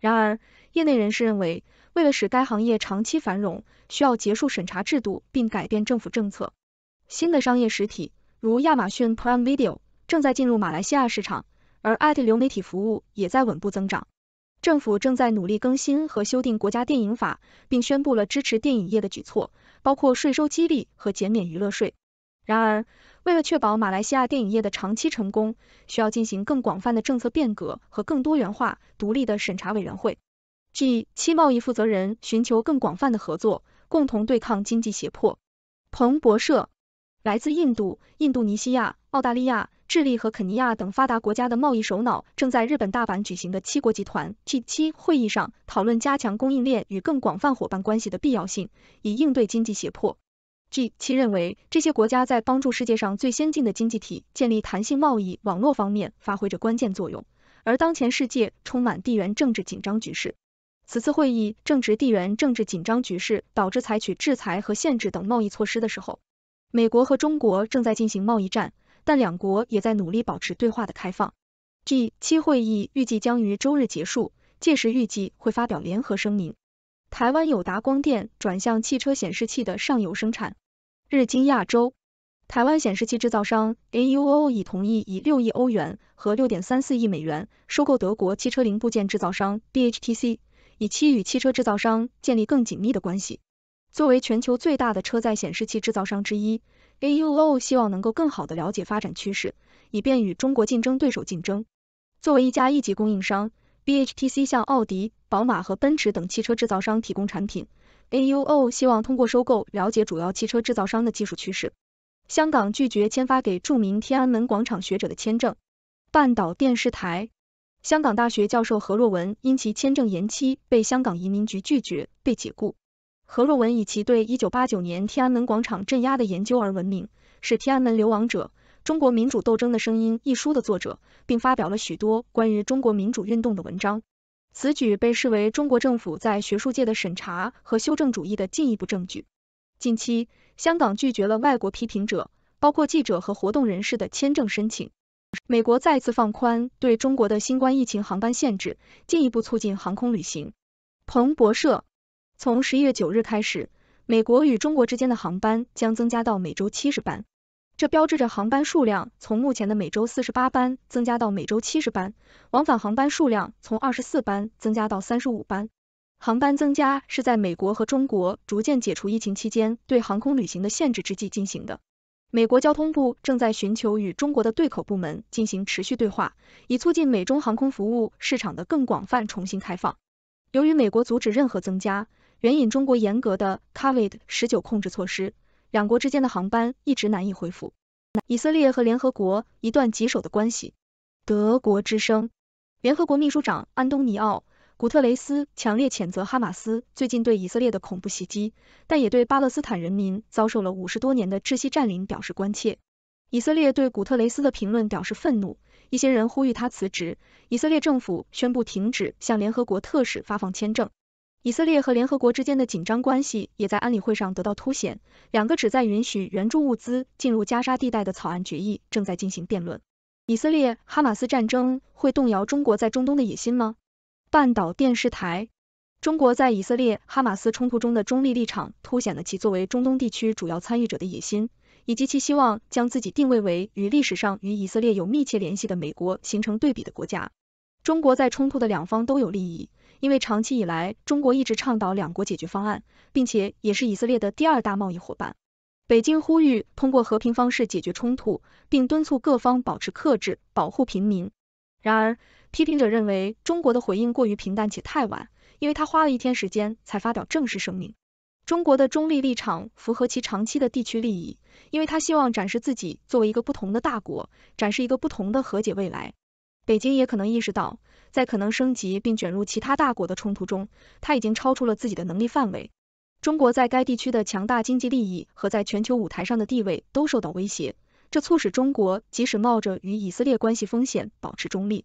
然而，业内人士认为，为了使该行业长期繁荣，需要结束审查制度并改变政府政策。新的商业实体，如亚马逊 Prime Video，正在进入马来西亚市场，而艾 t 流媒体服务也在稳步增长。政府正在努力更新和修订国家电影法，并宣布了支持电影业的举措，包括税收激励和减免娱乐税。然而，为了确保马来西亚电影业的长期成功，需要进行更广泛的政策变革和更多元化、独立的审查委员会。G 七贸易负责人寻求更广泛的合作，共同对抗经济胁迫。彭博社。来自印度、印度尼西亚、澳大利亚、智利和肯尼亚等发达国家的贸易首脑正在日本大阪举行的七国集团 （G7） 会议上，讨论加强供应链与更广泛伙伴关系的必要性，以应对经济胁迫。G7 认为，这些国家在帮助世界上最先进的经济体建立弹性贸易网络方面发挥着关键作用。而当前世界充满地缘政治紧张局势，此次会议正值地缘政治紧张局势导致采取制裁和限制等贸易措施的时候。美国和中国正在进行贸易战，但两国也在努力保持对话的开放。G7 会议预计将于周日结束，届时预计会发表联合声明。台湾友达光电转向汽车显示器的上游生产。日经亚洲，台湾显示器制造商 A U O 已同意以六亿欧元和六点三四亿美元收购德国汽车零部件制造商 B H T C，以期与汽车制造商建立更紧密的关系。作为全球最大的车载显示器制造商之一，A U O 希望能够更好地了解发展趋势，以便与中国竞争对手竞争。作为一家一级供应商，B H T C 向奥迪、宝马和奔驰等汽车制造商提供产品。A U O 希望通过收购了解主要汽车制造商的技术趋势。香港拒绝签发给著名天安门广场学者的签证。半岛电视台，香港大学教授何洛文因其签证延期被香港移民局拒绝，被解雇。何若文以其对一九八九年天安门广场镇压的研究而闻名，是《天安门流亡者：中国民主斗争的声音》一书的作者，并发表了许多关于中国民主运动的文章。此举被视为中国政府在学术界的审查和修正主义的进一步证据。近期，香港拒绝了外国批评者，包括记者和活动人士的签证申请。美国再次放宽对中国的新冠疫情航班限制，进一步促进航空旅行。彭博社。从十一月九日开始，美国与中国之间的航班将增加到每周七十班，这标志着航班数量从目前的每周四十八班增加到每周七十班，往返航班数量从二十四班增加到三十五班。航班增加是在美国和中国逐渐解除疫情期间对航空旅行的限制之际进行的。美国交通部正在寻求与中国的对口部门进行持续对话，以促进美中航空服务市场的更广泛重新开放。由于美国阻止任何增加。援引中国严格的 Covid 十九控制措施，两国之间的航班一直难以恢复。以色列和联合国一段棘手的关系。德国之声，联合国秘书长安东尼奥·古特雷斯强烈谴责哈马斯最近对以色列的恐怖袭击，但也对巴勒斯坦人民遭受了五十多年的窒息占领表示关切。以色列对古特雷斯的评论表示愤怒，一些人呼吁他辞职。以色列政府宣布停止向联合国特使发放签证。以色列和联合国之间的紧张关系也在安理会上得到凸显。两个旨在允许援助物资进入加沙地带的草案决议正在进行辩论。以色列哈马斯战争会动摇中国在中东的野心吗？半岛电视台，中国在以色列哈马斯冲突中的中立立场凸显了其作为中东地区主要参与者的野心，以及其希望将自己定位为与历史上与以色列有密切联系的美国形成对比的国家。中国在冲突的两方都有利益。因为长期以来，中国一直倡导两国解决方案，并且也是以色列的第二大贸易伙伴。北京呼吁通过和平方式解决冲突，并敦促各方保持克制，保护平民。然而，批评者认为中国的回应过于平淡且太晚，因为他花了一天时间才发表正式声明。中国的中立立场符合其长期的地区利益，因为他希望展示自己作为一个不同的大国，展示一个不同的和解未来。北京也可能意识到。在可能升级并卷入其他大国的冲突中，他已经超出了自己的能力范围。中国在该地区的强大经济利益和在全球舞台上的地位都受到威胁，这促使中国即使冒着与以色列关系风险保持中立。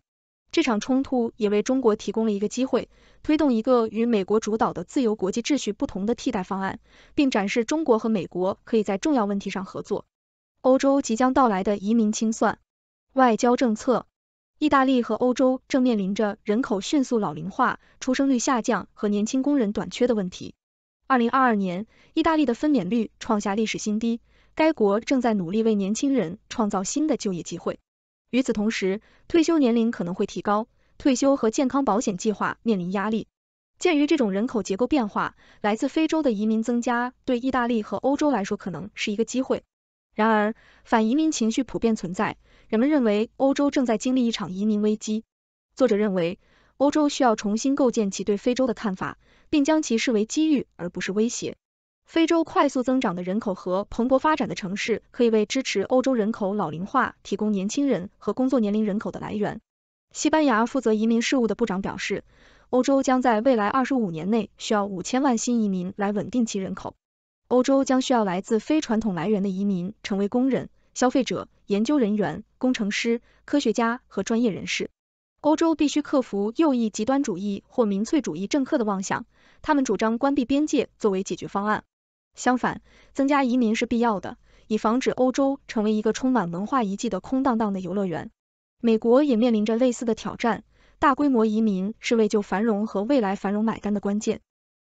这场冲突也为中国提供了一个机会，推动一个与美国主导的自由国际秩序不同的替代方案，并展示中国和美国可以在重要问题上合作。欧洲即将到来的移民清算，外交政策。意大利和欧洲正面临着人口迅速老龄化、出生率下降和年轻工人短缺的问题。二零二二年，意大利的分娩率创下历史新低，该国正在努力为年轻人创造新的就业机会。与此同时，退休年龄可能会提高，退休和健康保险计划面临压力。鉴于这种人口结构变化，来自非洲的移民增加对意大利和欧洲来说可能是一个机会。然而，反移民情绪普遍存在。人们认为欧洲正在经历一场移民危机。作者认为，欧洲需要重新构建其对非洲的看法，并将其视为机遇而不是威胁。非洲快速增长的人口和蓬勃发展的城市可以为支持欧洲人口老龄化提供年轻人和工作年龄人口的来源。西班牙负责移民事务的部长表示，欧洲将在未来二十五年内需要五千万新移民来稳定其人口。欧洲将需要来自非传统来源的移民成为工人。消费者、研究人员、工程师、科学家和专业人士。欧洲必须克服右翼极端主义或民粹主义政客的妄想，他们主张关闭边界作为解决方案。相反，增加移民是必要的，以防止欧洲成为一个充满文化遗迹的空荡荡的游乐园。美国也面临着类似的挑战，大规模移民是为就繁荣和未来繁荣买单的关键。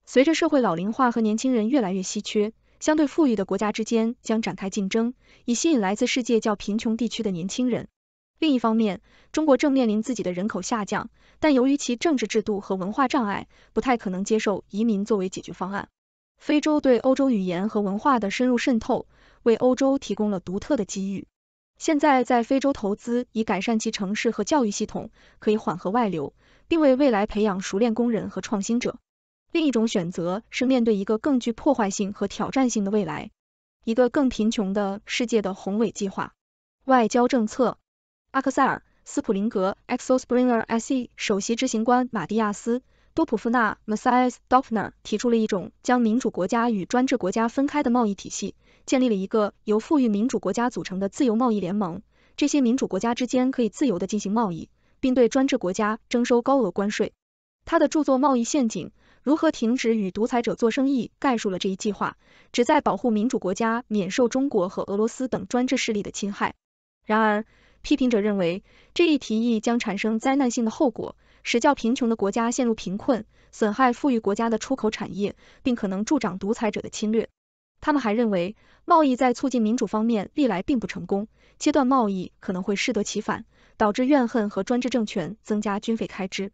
随着社会老龄化和年轻人越来越稀缺。相对富裕的国家之间将展开竞争，以吸引来自世界较贫穷地区的年轻人。另一方面，中国正面临自己的人口下降，但由于其政治制度和文化障碍，不太可能接受移民作为解决方案。非洲对欧洲语言和文化的深入渗透，为欧洲提供了独特的机遇。现在在非洲投资，以改善其城市和教育系统，可以缓和外流，并为未来培养熟练工人和创新者。另一种选择是面对一个更具破坏性和挑战性的未来，一个更贫穷的世界的宏伟计划。外交政策，阿克塞尔·斯普林格 （Axel Springer SE） 首席执行官马蒂亚斯·多普夫纳 （Matthias d o p f r n e r 提出了一种将民主国家与专制国家分开的贸易体系，建立了一个由富裕民主国家组成的自由贸易联盟。这些民主国家之间可以自由地进行贸易，并对专制国家征收高额关税。他的著作《贸易陷阱》。如何停止与独裁者做生意？概述了这一计划，旨在保护民主国家免受中国和俄罗斯等专制势力的侵害。然而，批评者认为这一提议将产生灾难性的后果，使较贫穷的国家陷入贫困，损害富裕国家的出口产业，并可能助长独裁者的侵略。他们还认为，贸易在促进民主方面历来并不成功，切断贸易可能会适得其反，导致怨恨和专制政权增加军费开支。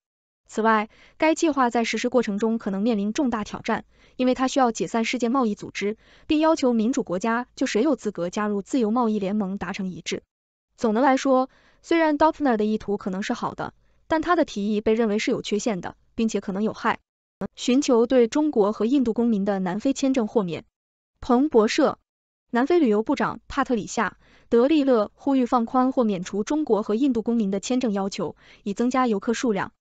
此外，该计划在实施过程中可能面临重大挑战，因为它需要解散世界贸易组织，并要求民主国家就谁有资格加入自由贸易联盟达成一致。总的来说，虽然 Dopner 的意图可能是好的，但他的提议被认为是有缺陷的，并且可能有害。寻求对中国和印度公民的南非签证豁免。彭博社，南非旅游部长帕特里夏·德利勒呼吁放宽或免除中国和印度公民的签证要求，以增加游客数量。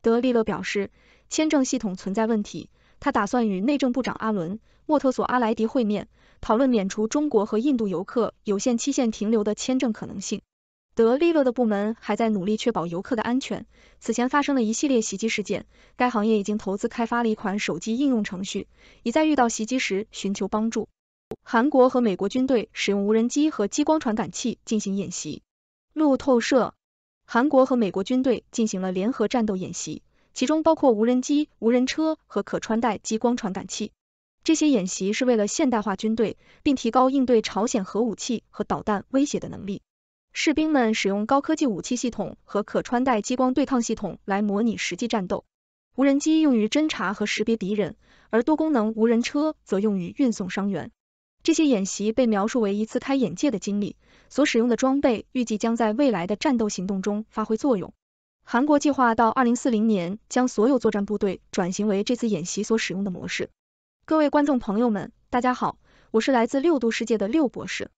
德利勒表示，签证系统存在问题，他打算与内政部长阿伦·莫特索阿莱迪会面，讨论免除中国和印度游客有限期限停留的签证可能性。德利勒的部门还在努力确保游客的安全，此前发生了一系列袭击事件。该行业已经投资开发了一款手机应用程序，以在遇到袭击时寻求帮助。韩国和美国军队使用无人机和激光传感器进行演习。路透社。韩国和美国军队进行了联合战斗演习，其中包括无人机、无人车和可穿戴激光传感器。这些演习是为了现代化军队，并提高应对朝鲜核武器和导弹威胁的能力。士兵们使用高科技武器系统和可穿戴激光对抗系统来模拟实际战斗。无人机用于侦察和识别敌人，而多功能无人车则用于运送伤员。这些演习被描述为一次开眼界的经历。所使用的装备预计将在未来的战斗行动中发挥作用。韩国计划到二零四零年将所有作战部队转型为这次演习所使用的模式。各位观众朋友们，大家好，我是来自六度世界的六博士。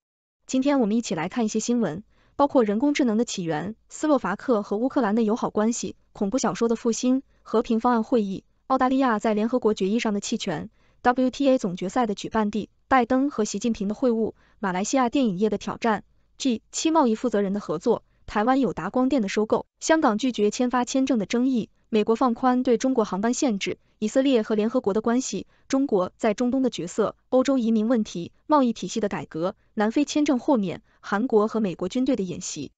今天我们一起来看一些新闻，包括人工智能的起源、斯洛伐克和乌克兰的友好关系、恐怖小说的复兴、和平方案会议、澳大利亚在联合国决议上的弃权、WTA 总决赛的举办地、拜登和习近平的会晤、马来西亚电影业的挑战。G 七贸易负责人的合作，台湾友达光电的收购，香港拒绝签发签证的争议，美国放宽对中国航班限制，以色列和联合国的关系，中国在中东的角色，欧洲移民问题，贸易体系的改革，南非签证豁免，韩国和美国军队的演习，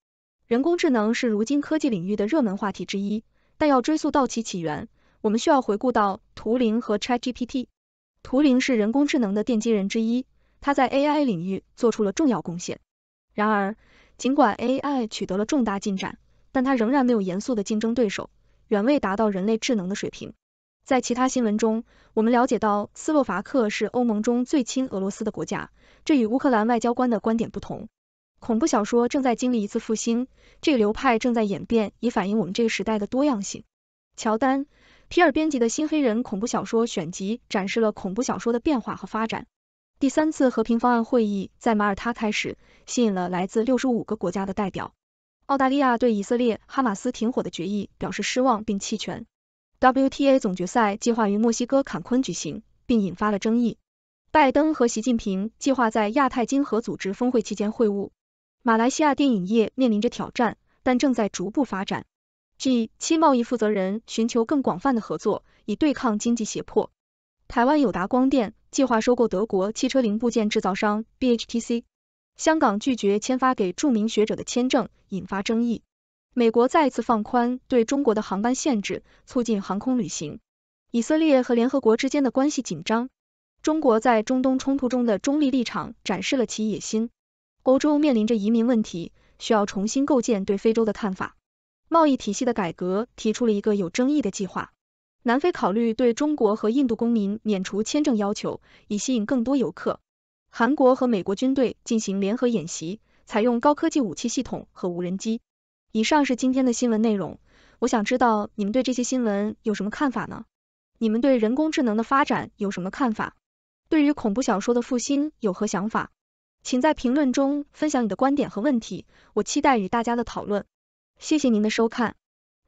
人工智能是如今科技领域的热门话题之一。但要追溯到其起源，我们需要回顾到图灵和 Chat GPT。图灵是人工智能的奠基人之一，他在 AI 领域做出了重要贡献。然而，尽管 AI 取得了重大进展，但它仍然没有严肃的竞争对手，远未达到人类智能的水平。在其他新闻中，我们了解到斯洛伐克是欧盟中最亲俄罗斯的国家，这与乌克兰外交官的观点不同。恐怖小说正在经历一次复兴，这个流派正在演变，以反映我们这个时代的多样性。乔丹·皮尔编辑的新黑人恐怖小说选集展示了恐怖小说的变化和发展。第三次和平方案会议在马耳他开始，吸引了来自六十五个国家的代表。澳大利亚对以色列哈马斯停火的决议表示失望并弃权。WTA 总决赛计划于墨西哥坎昆举行，并引发了争议。拜登和习近平计划在亚太经合组织峰会期间会晤。马来西亚电影业面临着挑战，但正在逐步发展。G 七贸易负责人寻求更广泛的合作，以对抗经济胁迫。台湾友达光电。计划收购德国汽车零部件制造商 BHTC。香港拒绝签发给著名学者的签证，引发争议。美国再次放宽对中国的航班限制，促进航空旅行。以色列和联合国之间的关系紧张。中国在中东冲突中的中立立场展示了其野心。欧洲面临着移民问题，需要重新构建对非洲的看法。贸易体系的改革提出了一个有争议的计划。南非考虑对中国和印度公民免除签证要求，以吸引更多游客。韩国和美国军队进行联合演习，采用高科技武器系统和无人机。以上是今天的新闻内容。我想知道你们对这些新闻有什么看法呢？你们对人工智能的发展有什么看法？对于恐怖小说的复兴有何想法？请在评论中分享你的观点和问题。我期待与大家的讨论。谢谢您的收看。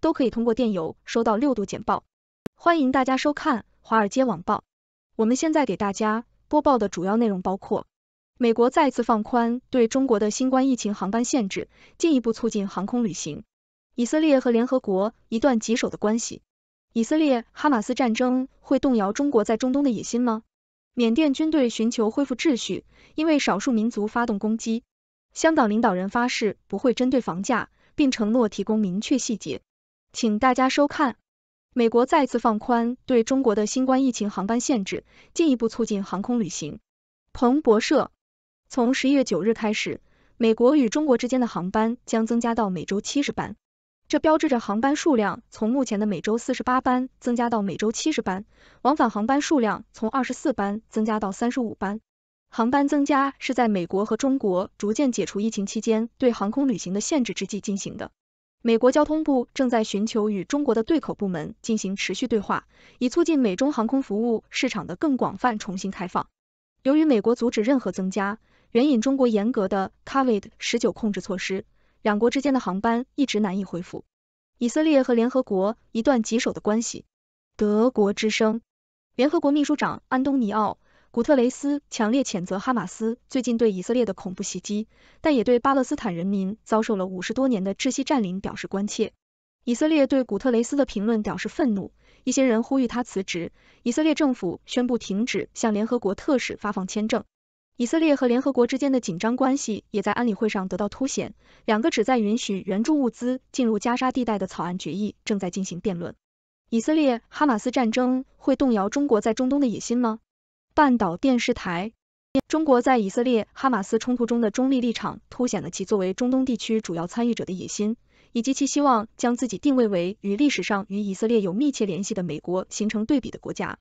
都可以通过电邮收到六度简报。欢迎大家收看《华尔街网报》。我们现在给大家播报的主要内容包括：美国再次放宽对中国的新冠疫情航班限制，进一步促进航空旅行；以色列和联合国一段棘手的关系；以色列哈马斯战争会动摇中国在中东的野心吗？缅甸军队寻求恢复秩序，因为少数民族发动攻击；香港领导人发誓不会针对房价，并承诺提供明确细节。请大家收看，美国再次放宽对中国的新冠疫情航班限制，进一步促进航空旅行。彭博社从十一月九日开始，美国与中国之间的航班将增加到每周七十班，这标志着航班数量从目前的每周四十八班增加到每周七十班，往返航班数量从二十四班增加到三十五班。航班增加是在美国和中国逐渐解除疫情期间对航空旅行的限制之际进行的。美国交通部正在寻求与中国的对口部门进行持续对话，以促进美中航空服务市场的更广泛重新开放。由于美国阻止任何增加，援引中国严格的 COVID 十九控制措施，两国之间的航班一直难以恢复。以色列和联合国一段棘手的关系。德国之声，联合国秘书长安东尼奥。古特雷斯强烈谴责哈马斯最近对以色列的恐怖袭击，但也对巴勒斯坦人民遭受了五十多年的窒息占领表示关切。以色列对古特雷斯的评论表示愤怒，一些人呼吁他辞职。以色列政府宣布停止向联合国特使发放签证。以色列和联合国之间的紧张关系也在安理会上得到凸显。两个旨在允许援助物资进入加沙地带的草案决议正在进行辩论。以色列哈马斯战争会动摇中国在中东的野心吗？半岛电视台，中国在以色列哈马斯冲突中的中立立场，凸显了其作为中东地区主要参与者的野心，以及其希望将自己定位为与历史上与以色列有密切联系的美国形成对比的国家。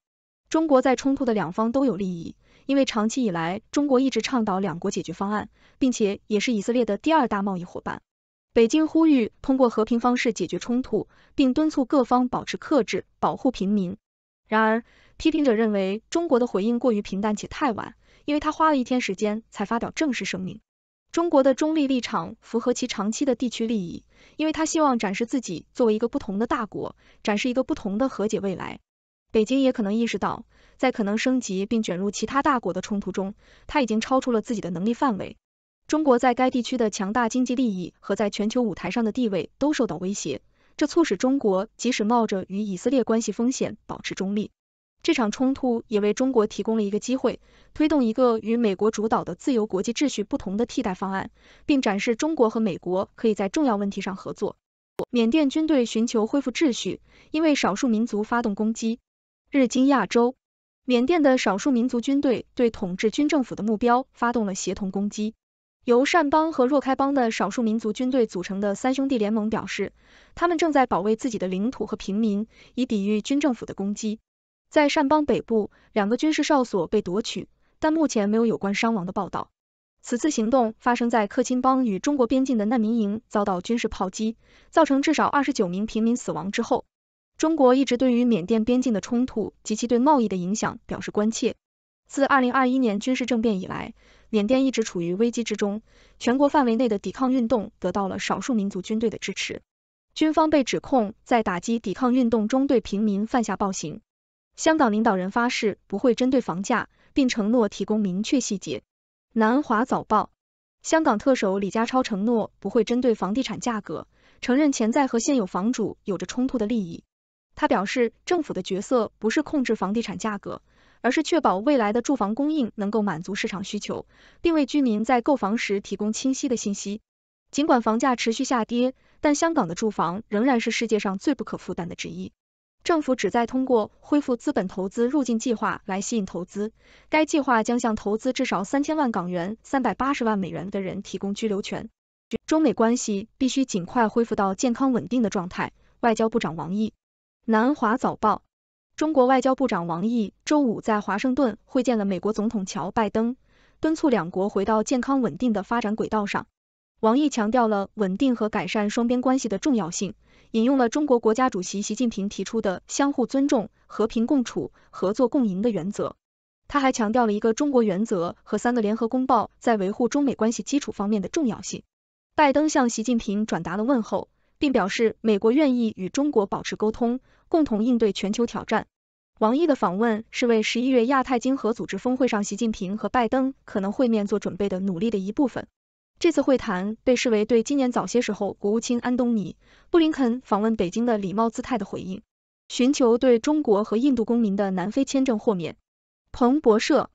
中国在冲突的两方都有利益，因为长期以来，中国一直倡导两国解决方案，并且也是以色列的第二大贸易伙伴。北京呼吁通过和平方式解决冲突，并敦促各方保持克制，保护平民。然而，批评者认为中国的回应过于平淡且太晚，因为他花了一天时间才发表正式声明。中国的中立立场符合其长期的地区利益，因为他希望展示自己作为一个不同的大国，展示一个不同的和解未来。北京也可能意识到，在可能升级并卷入其他大国的冲突中，他已经超出了自己的能力范围。中国在该地区的强大经济利益和在全球舞台上的地位都受到威胁，这促使中国即使冒着与以色列关系风险保持中立。这场冲突也为中国提供了一个机会，推动一个与美国主导的自由国际秩序不同的替代方案，并展示中国和美国可以在重要问题上合作。缅甸军队寻求恢复秩序，因为少数民族发动攻击。日经亚洲，缅甸的少数民族军队对统治军政府的目标发动了协同攻击。由善邦和若开邦的少数民族军队组成的三兄弟联盟表示，他们正在保卫自己的领土和平民，以抵御军政府的攻击。在善邦北部，两个军事哨所被夺取，但目前没有有关伤亡的报道。此次行动发生在克钦邦与中国边境的难民营遭到军事炮击，造成至少二十九名平民死亡之后。中国一直对于缅甸边境的冲突及其对贸易的影响表示关切。自二零二一年军事政变以来，缅甸一直处于危机之中，全国范围内的抵抗运动得到了少数民族军队的支持。军方被指控在打击抵抗运动中对平民犯下暴行。香港领导人发誓不会针对房价，并承诺提供明确细节。南华早报，香港特首李家超承诺不会针对房地产价格，承认潜在和现有房主有着冲突的利益。他表示，政府的角色不是控制房地产价格，而是确保未来的住房供应能够满足市场需求，并为居民在购房时提供清晰的信息。尽管房价持续下跌，但香港的住房仍然是世界上最不可负担的之一。政府旨在通过恢复资本投资入境计划来吸引投资，该计划将向投资至少三千万港元、三百八十万美元的人提供居留权。中美关系必须尽快恢复到健康稳定的状态。外交部长王毅，南华早报，中国外交部长王毅周五在华盛顿会见了美国总统乔拜登，敦促两国回到健康稳定的发展轨道上。王毅强调了稳定和改善双边关系的重要性。引用了中国国家主席习近平提出的相互尊重、和平共处、合作共赢的原则。他还强调了一个中国原则和三个联合公报在维护中美关系基础方面的重要性。拜登向习近平转达了问候，并表示美国愿意与中国保持沟通，共同应对全球挑战。王毅的访问是为十一月亚太经合组织峰会上习近平和拜登可能会面做准备的努力的一部分。这次会谈被视为对今年早些时候国务卿安东尼·布林肯访问北京的礼貌姿态的回应，寻求对中国和印度公民的南非签证豁免。彭博社，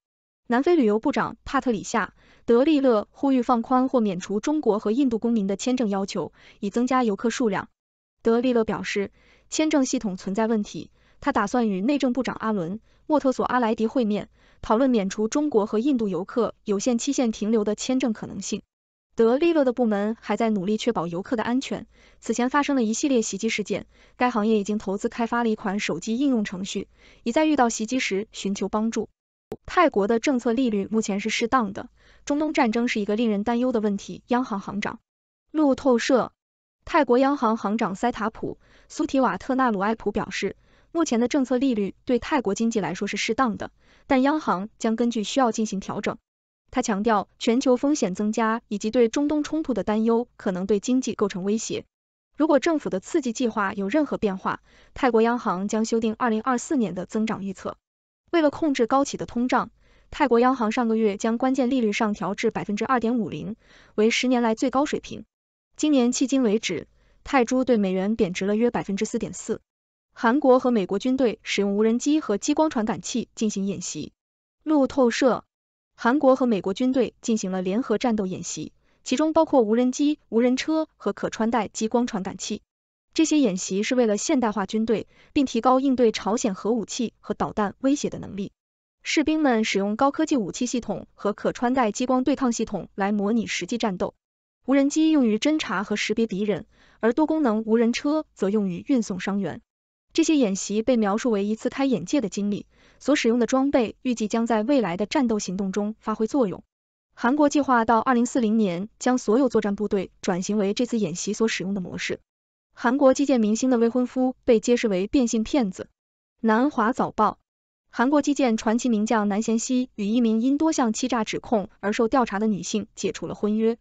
南非旅游部长帕特里夏·德利勒呼吁放宽或免除中国和印度公民的签证要求，以增加游客数量。德利勒表示，签证系统存在问题，他打算与内政部长阿伦·莫特索阿莱迪会面，讨论免除中国和印度游客有限期限停留的签证可能性。德利勒的部门还在努力确保游客的安全。此前发生了一系列袭击事件，该行业已经投资开发了一款手机应用程序，以在遇到袭击时寻求帮助。泰国的政策利率目前是适当的。中东战争是一个令人担忧的问题，央行行长路透社泰国央行行长塞塔普苏提瓦特纳鲁埃普表示，目前的政策利率对泰国经济来说是适当的，但央行将根据需要进行调整。他强调，全球风险增加以及对中东冲突的担忧可能对经济构成威胁。如果政府的刺激计划有任何变化，泰国央行将修订二零二四年的增长预测。为了控制高企的通胀，泰国央行上个月将关键利率上调至百分之二点五零，为十年来最高水平。今年迄今为止，泰铢对美元贬值了约百分之四点四。韩国和美国军队使用无人机和激光传感器进行演习。路透社。韩国和美国军队进行了联合战斗演习，其中包括无人机、无人车和可穿戴激光传感器。这些演习是为了现代化军队，并提高应对朝鲜核武器和导弹威胁的能力。士兵们使用高科技武器系统和可穿戴激光对抗系统来模拟实际战斗。无人机用于侦察和识别敌人，而多功能无人车则用于运送伤员。这些演习被描述为一次开眼界的经历。所使用的装备预计将在未来的战斗行动中发挥作用。韩国计划到二零四零年将所有作战部队转型为这次演习所使用的模式。韩国击剑明星的未婚夫被揭示为变性骗子。南华早报：韩国击剑传奇名将南贤熙与一名因多项欺诈指控而受调查的女性解除了婚约。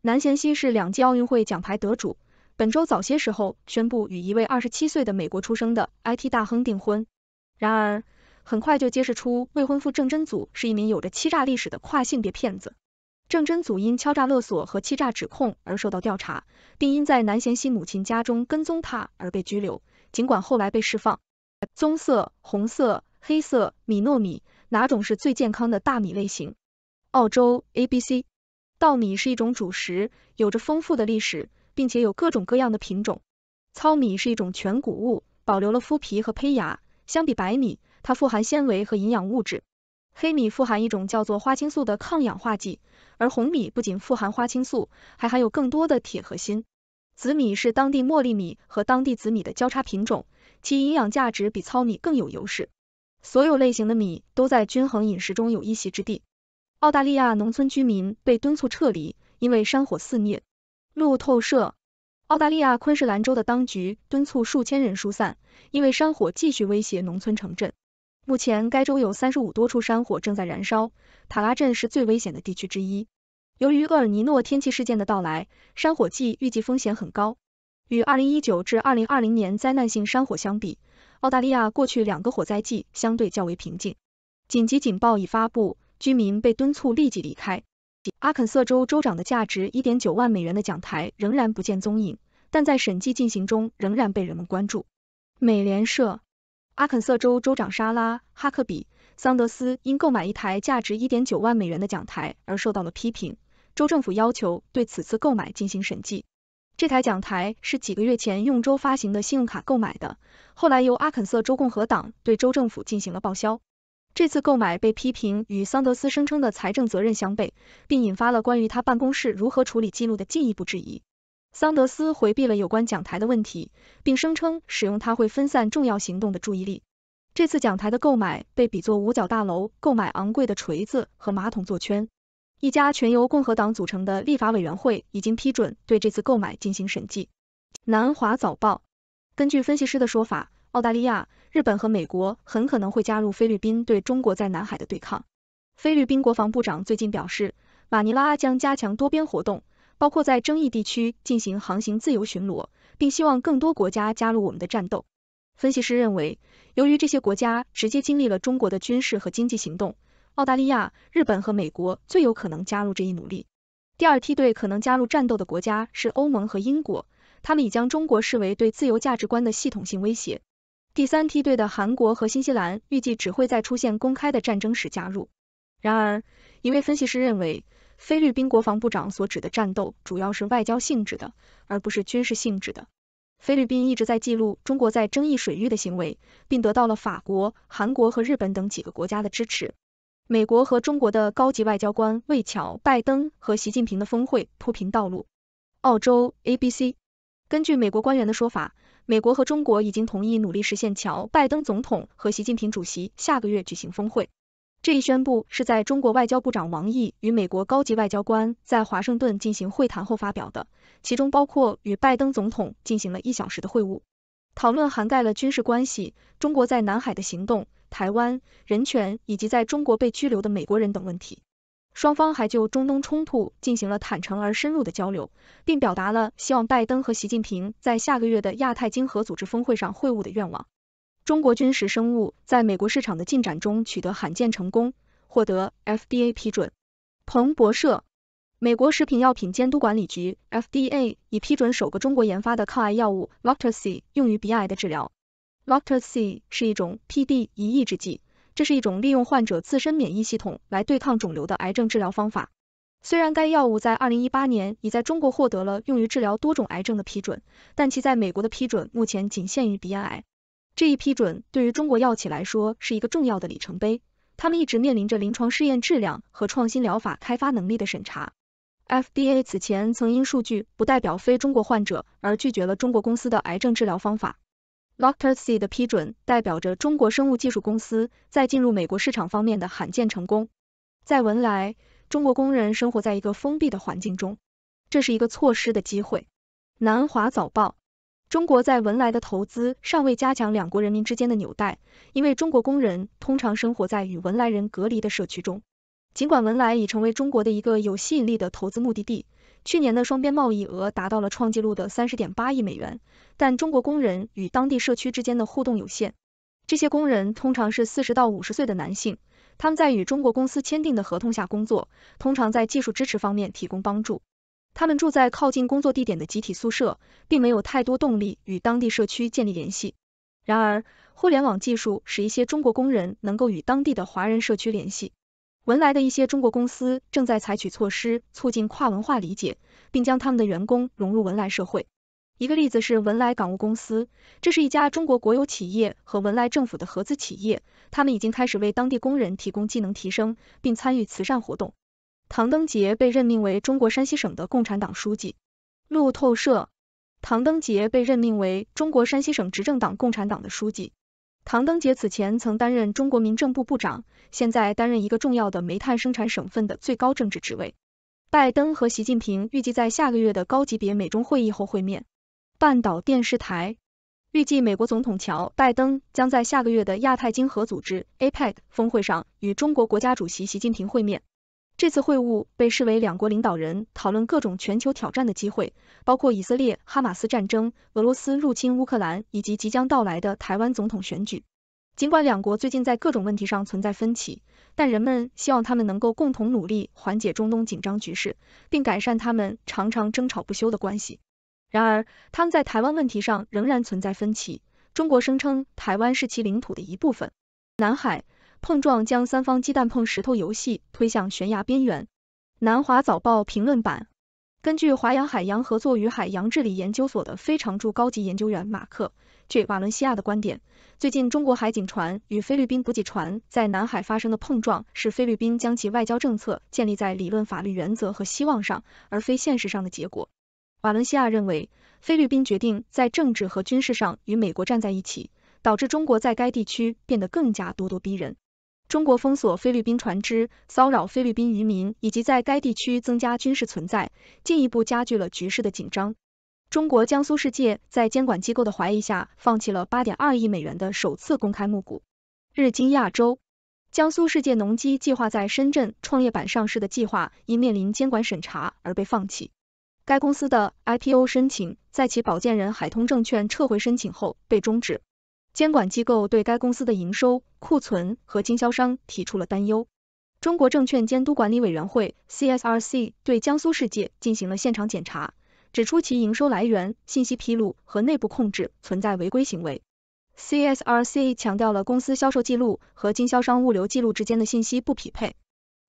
南贤熙是两届奥运会奖牌得主，本周早些时候宣布与一位二十七岁的美国出生的 IT 大亨订婚，然而。很快就揭示出未婚夫郑真祖是一名有着欺诈历史的跨性别骗子。郑真祖因敲诈勒索和欺诈指控而受到调查，并因在南贤熙母亲家中跟踪他而被拘留，尽管后来被释放。棕色、红色、黑色米糯米，哪种是最健康的大米类型？澳洲 A B C 稻米是一种主食，有着丰富的历史，并且有各种各样的品种。糙米是一种全谷物，保留了麸皮和胚芽，相比白米。它富含纤维和营养物质。黑米富含一种叫做花青素的抗氧化剂，而红米不仅富含花青素，还含有更多的铁和锌。紫米是当地茉莉米和当地紫米的交叉品种，其营养价值比糙米更有优势。所有类型的米都在均衡饮食中有一席之地。澳大利亚农村居民被敦促撤离，因为山火肆虐。路透社，澳大利亚昆士兰州的当局敦促数千人疏散，因为山火继续威胁农村城镇。目前，该州有三十五多处山火正在燃烧，塔拉镇是最危险的地区之一。由于厄尔尼诺天气事件的到来，山火季预计风险很高。与二零一九至二零二零年灾难性山火相比，澳大利亚过去两个火灾季相对较为平静。紧急警报已发布，居民被敦促立即离开。阿肯色州州长的价值一点九万美元的讲台仍然不见踪影，但在审计进行中仍然被人们关注。美联社。阿肯色州州长莎拉·哈克比·桑德斯因购买一台价值一点九万美元的讲台而受到了批评，州政府要求对此次购买进行审计。这台讲台是几个月前用州发行的信用卡购买的，后来由阿肯色州共和党对州政府进行了报销。这次购买被批评与桑德斯声称的财政责任相悖，并引发了关于他办公室如何处理记录的进一步质疑。桑德斯回避了有关讲台的问题，并声称使用它会分散重要行动的注意力。这次讲台的购买被比作五角大楼购买昂贵的锤子和马桶座圈。一家全由共和党组成的立法委员会已经批准对这次购买进行审计。南华早报根据分析师的说法，澳大利亚、日本和美国很可能会加入菲律宾对中国在南海的对抗。菲律宾国防部长最近表示，马尼拉将加强多边活动。包括在争议地区进行航行自由巡逻，并希望更多国家加入我们的战斗。分析师认为，由于这些国家直接经历了中国的军事和经济行动，澳大利亚、日本和美国最有可能加入这一努力。第二梯队可能加入战斗的国家是欧盟和英国，他们已将中国视为对自由价值观的系统性威胁。第三梯队的韩国和新西兰预计只会在出现公开的战争时加入。然而，一位分析师认为。菲律宾国防部长所指的战斗主要是外交性质的，而不是军事性质的。菲律宾一直在记录中国在争议水域的行为，并得到了法国、韩国和日本等几个国家的支持。美国和中国的高级外交官为乔·拜登和习近平的峰会铺平道路。澳洲 ABC 根据美国官员的说法，美国和中国已经同意努力实现乔·拜登总统和习近平主席下个月举行峰会。这一宣布是在中国外交部长王毅与美国高级外交官在华盛顿进行会谈后发表的，其中包括与拜登总统进行了一小时的会晤，讨论涵盖了军事关系、中国在南海的行动、台湾、人权以及在中国被拘留的美国人等问题。双方还就中东冲突进行了坦诚而深入的交流，并表达了希望拜登和习近平在下个月的亚太经合组织峰会上会晤的愿望。中国军事生物在美国市场的进展中取得罕见成功，获得 FDA 批准。彭博社，美国食品药品监督管理局 FDA 已批准首个中国研发的抗癌药物 Lactacy 用于鼻癌的治疗。Lactacy 是一种 PD-1 抑制剂，这是一种利用患者自身免疫系统来对抗肿瘤的癌症治疗方法。虽然该药物在2018年已在中国获得了用于治疗多种癌症的批准，但其在美国的批准目前仅限于鼻咽癌。这一批准对于中国药企来说是一个重要的里程碑，他们一直面临着临床试验质量和创新疗法开发能力的审查。FDA 此前曾因数据不代表非中国患者而拒绝了中国公司的癌症治疗方法。d o c t r c 的批准代表着中国生物技术公司在进入美国市场方面的罕见成功。在文莱，中国工人生活在一个封闭的环境中，这是一个错失的机会。南华早报。中国在文莱的投资尚未加强两国人民之间的纽带，因为中国工人通常生活在与文莱人隔离的社区中。尽管文莱已成为中国的一个有吸引力的投资目的地，去年的双边贸易额达到了创纪录的三十点八亿美元，但中国工人与当地社区之间的互动有限。这些工人通常是四十到五十岁的男性，他们在与中国公司签订的合同下工作，通常在技术支持方面提供帮助。他们住在靠近工作地点的集体宿舍，并没有太多动力与当地社区建立联系。然而，互联网技术使一些中国工人能够与当地的华人社区联系。文莱的一些中国公司正在采取措施促进跨文化理解，并将他们的员工融入文莱社会。一个例子是文莱港务公司，这是一家中国国有企业和文莱政府的合资企业。他们已经开始为当地工人提供技能提升，并参与慈善活动。唐登杰被任命为中国山西省的共产党书记。路透社，唐登杰被任命为中国山西省执政党共产党的书记。唐登杰此前曾担任中国民政部部长，现在担任一个重要的煤炭生产省份的最高政治职位。拜登和习近平预计在下个月的高级别美中会议后会面。半岛电视台预计，美国总统乔拜登将在下个月的亚太经合组织 （APEC） 峰会上与中国国家主席习近平会面。这次会晤被视为两国领导人讨论各种全球挑战的机会，包括以色列哈马斯战争、俄罗斯入侵乌克兰以及即将到来的台湾总统选举。尽管两国最近在各种问题上存在分歧，但人们希望他们能够共同努力，缓解中东紧张局势，并改善他们常常争吵不休的关系。然而，他们在台湾问题上仍然存在分歧。中国声称台湾是其领土的一部分，南海。碰撞将三方鸡蛋碰石头游戏推向悬崖边缘。南华早报评论版：根据华阳海洋合作与海洋治理研究所的非常驻高级研究员马克 ·J· 瓦伦西亚的观点，最近中国海警船与菲律宾补给船在南海发生的碰撞，是菲律宾将其外交政策建立在理论、法律原则和希望上，而非现实上的结果。瓦伦西亚认为，菲律宾决定在政治和军事上与美国站在一起，导致中国在该地区变得更加咄咄逼人。中国封锁菲律宾船只，骚扰菲律宾渔民，以及在该地区增加军事存在，进一步加剧了局势的紧张。中国江苏世界在监管机构的怀疑下，放弃了八点二亿美元的首次公开募股。日经亚洲，江苏世界农机计划在深圳创业板上市的计划因面临监管审查而被放弃。该公司的 IPO 申请在其保荐人海通证券撤回申请后被终止。监管机构对该公司的营收、库存和经销商提出了担忧。中国证券监督管理委员会 （CSRC） 对江苏世界进行了现场检查，指出其营收来源、信息披露和内部控制存在违规行为。CSRC 强调了公司销售记录和经销商物流记录之间的信息不匹配。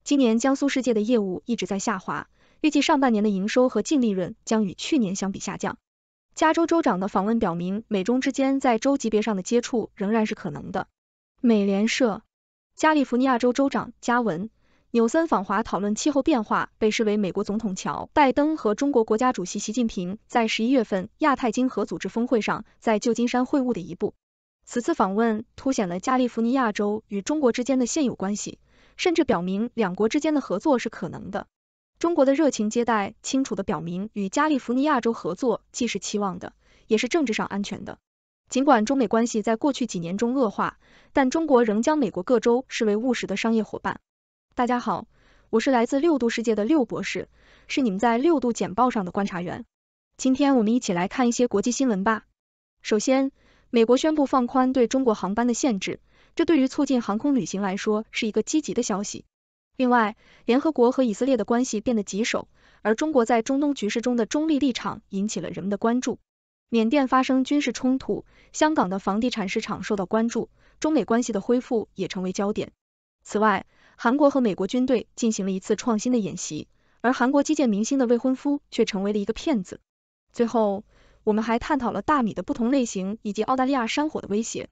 今年江苏世界的业务一直在下滑，预计上半年的营收和净利润将与去年相比下降。加州州长的访问表明，美中之间在州级别上的接触仍然是可能的。美联社，加利福尼亚州州长加文·纽森访华讨论气候变化，被视为美国总统乔·拜登和中国国家主席习近平在十一月份亚太经合组织峰会上在旧金山会晤的一步。此次访问凸显了加利福尼亚州与中国之间的现有关系，甚至表明两国之间的合作是可能的。中国的热情接待，清楚地表明与加利福尼亚州合作既是期望的，也是政治上安全的。尽管中美关系在过去几年中恶化，但中国仍将美国各州视为务实的商业伙伴。大家好，我是来自六度世界的六博士，是你们在六度简报上的观察员。今天我们一起来看一些国际新闻吧。首先，美国宣布放宽对中国航班的限制，这对于促进航空旅行来说是一个积极的消息。另外，联合国和以色列的关系变得棘手，而中国在中东局势中的中立立场引起了人们的关注。缅甸发生军事冲突，香港的房地产市场受到关注，中美关系的恢复也成为焦点。此外，韩国和美国军队进行了一次创新的演习，而韩国基建明星的未婚夫却成为了一个骗子。最后，我们还探讨了大米的不同类型以及澳大利亚山火的威胁。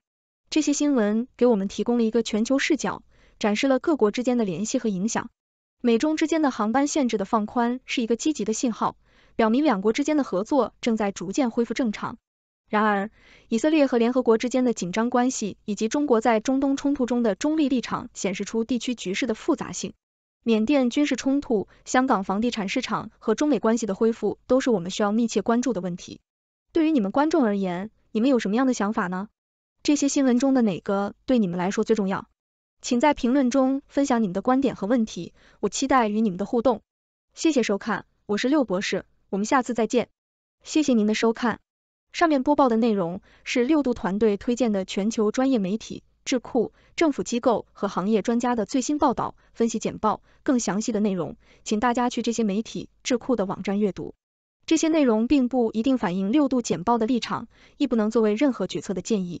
这些新闻给我们提供了一个全球视角。展示了各国之间的联系和影响。美中之间的航班限制的放宽是一个积极的信号，表明两国之间的合作正在逐渐恢复正常。然而，以色列和联合国之间的紧张关系，以及中国在中东冲突中的中立立场，显示出地区局势的复杂性。缅甸军事冲突、香港房地产市场和中美关系的恢复，都是我们需要密切关注的问题。对于你们观众而言，你们有什么样的想法呢？这些新闻中的哪个对你们来说最重要？请在评论中分享你们的观点和问题，我期待与你们的互动。谢谢收看，我是六博士，我们下次再见。谢谢您的收看。上面播报的内容是六度团队推荐的全球专业媒体、智库、政府机构和行业专家的最新报道、分析简报。更详细的内容，请大家去这些媒体、智库的网站阅读。这些内容并不一定反映六度简报的立场，亦不能作为任何决策的建议。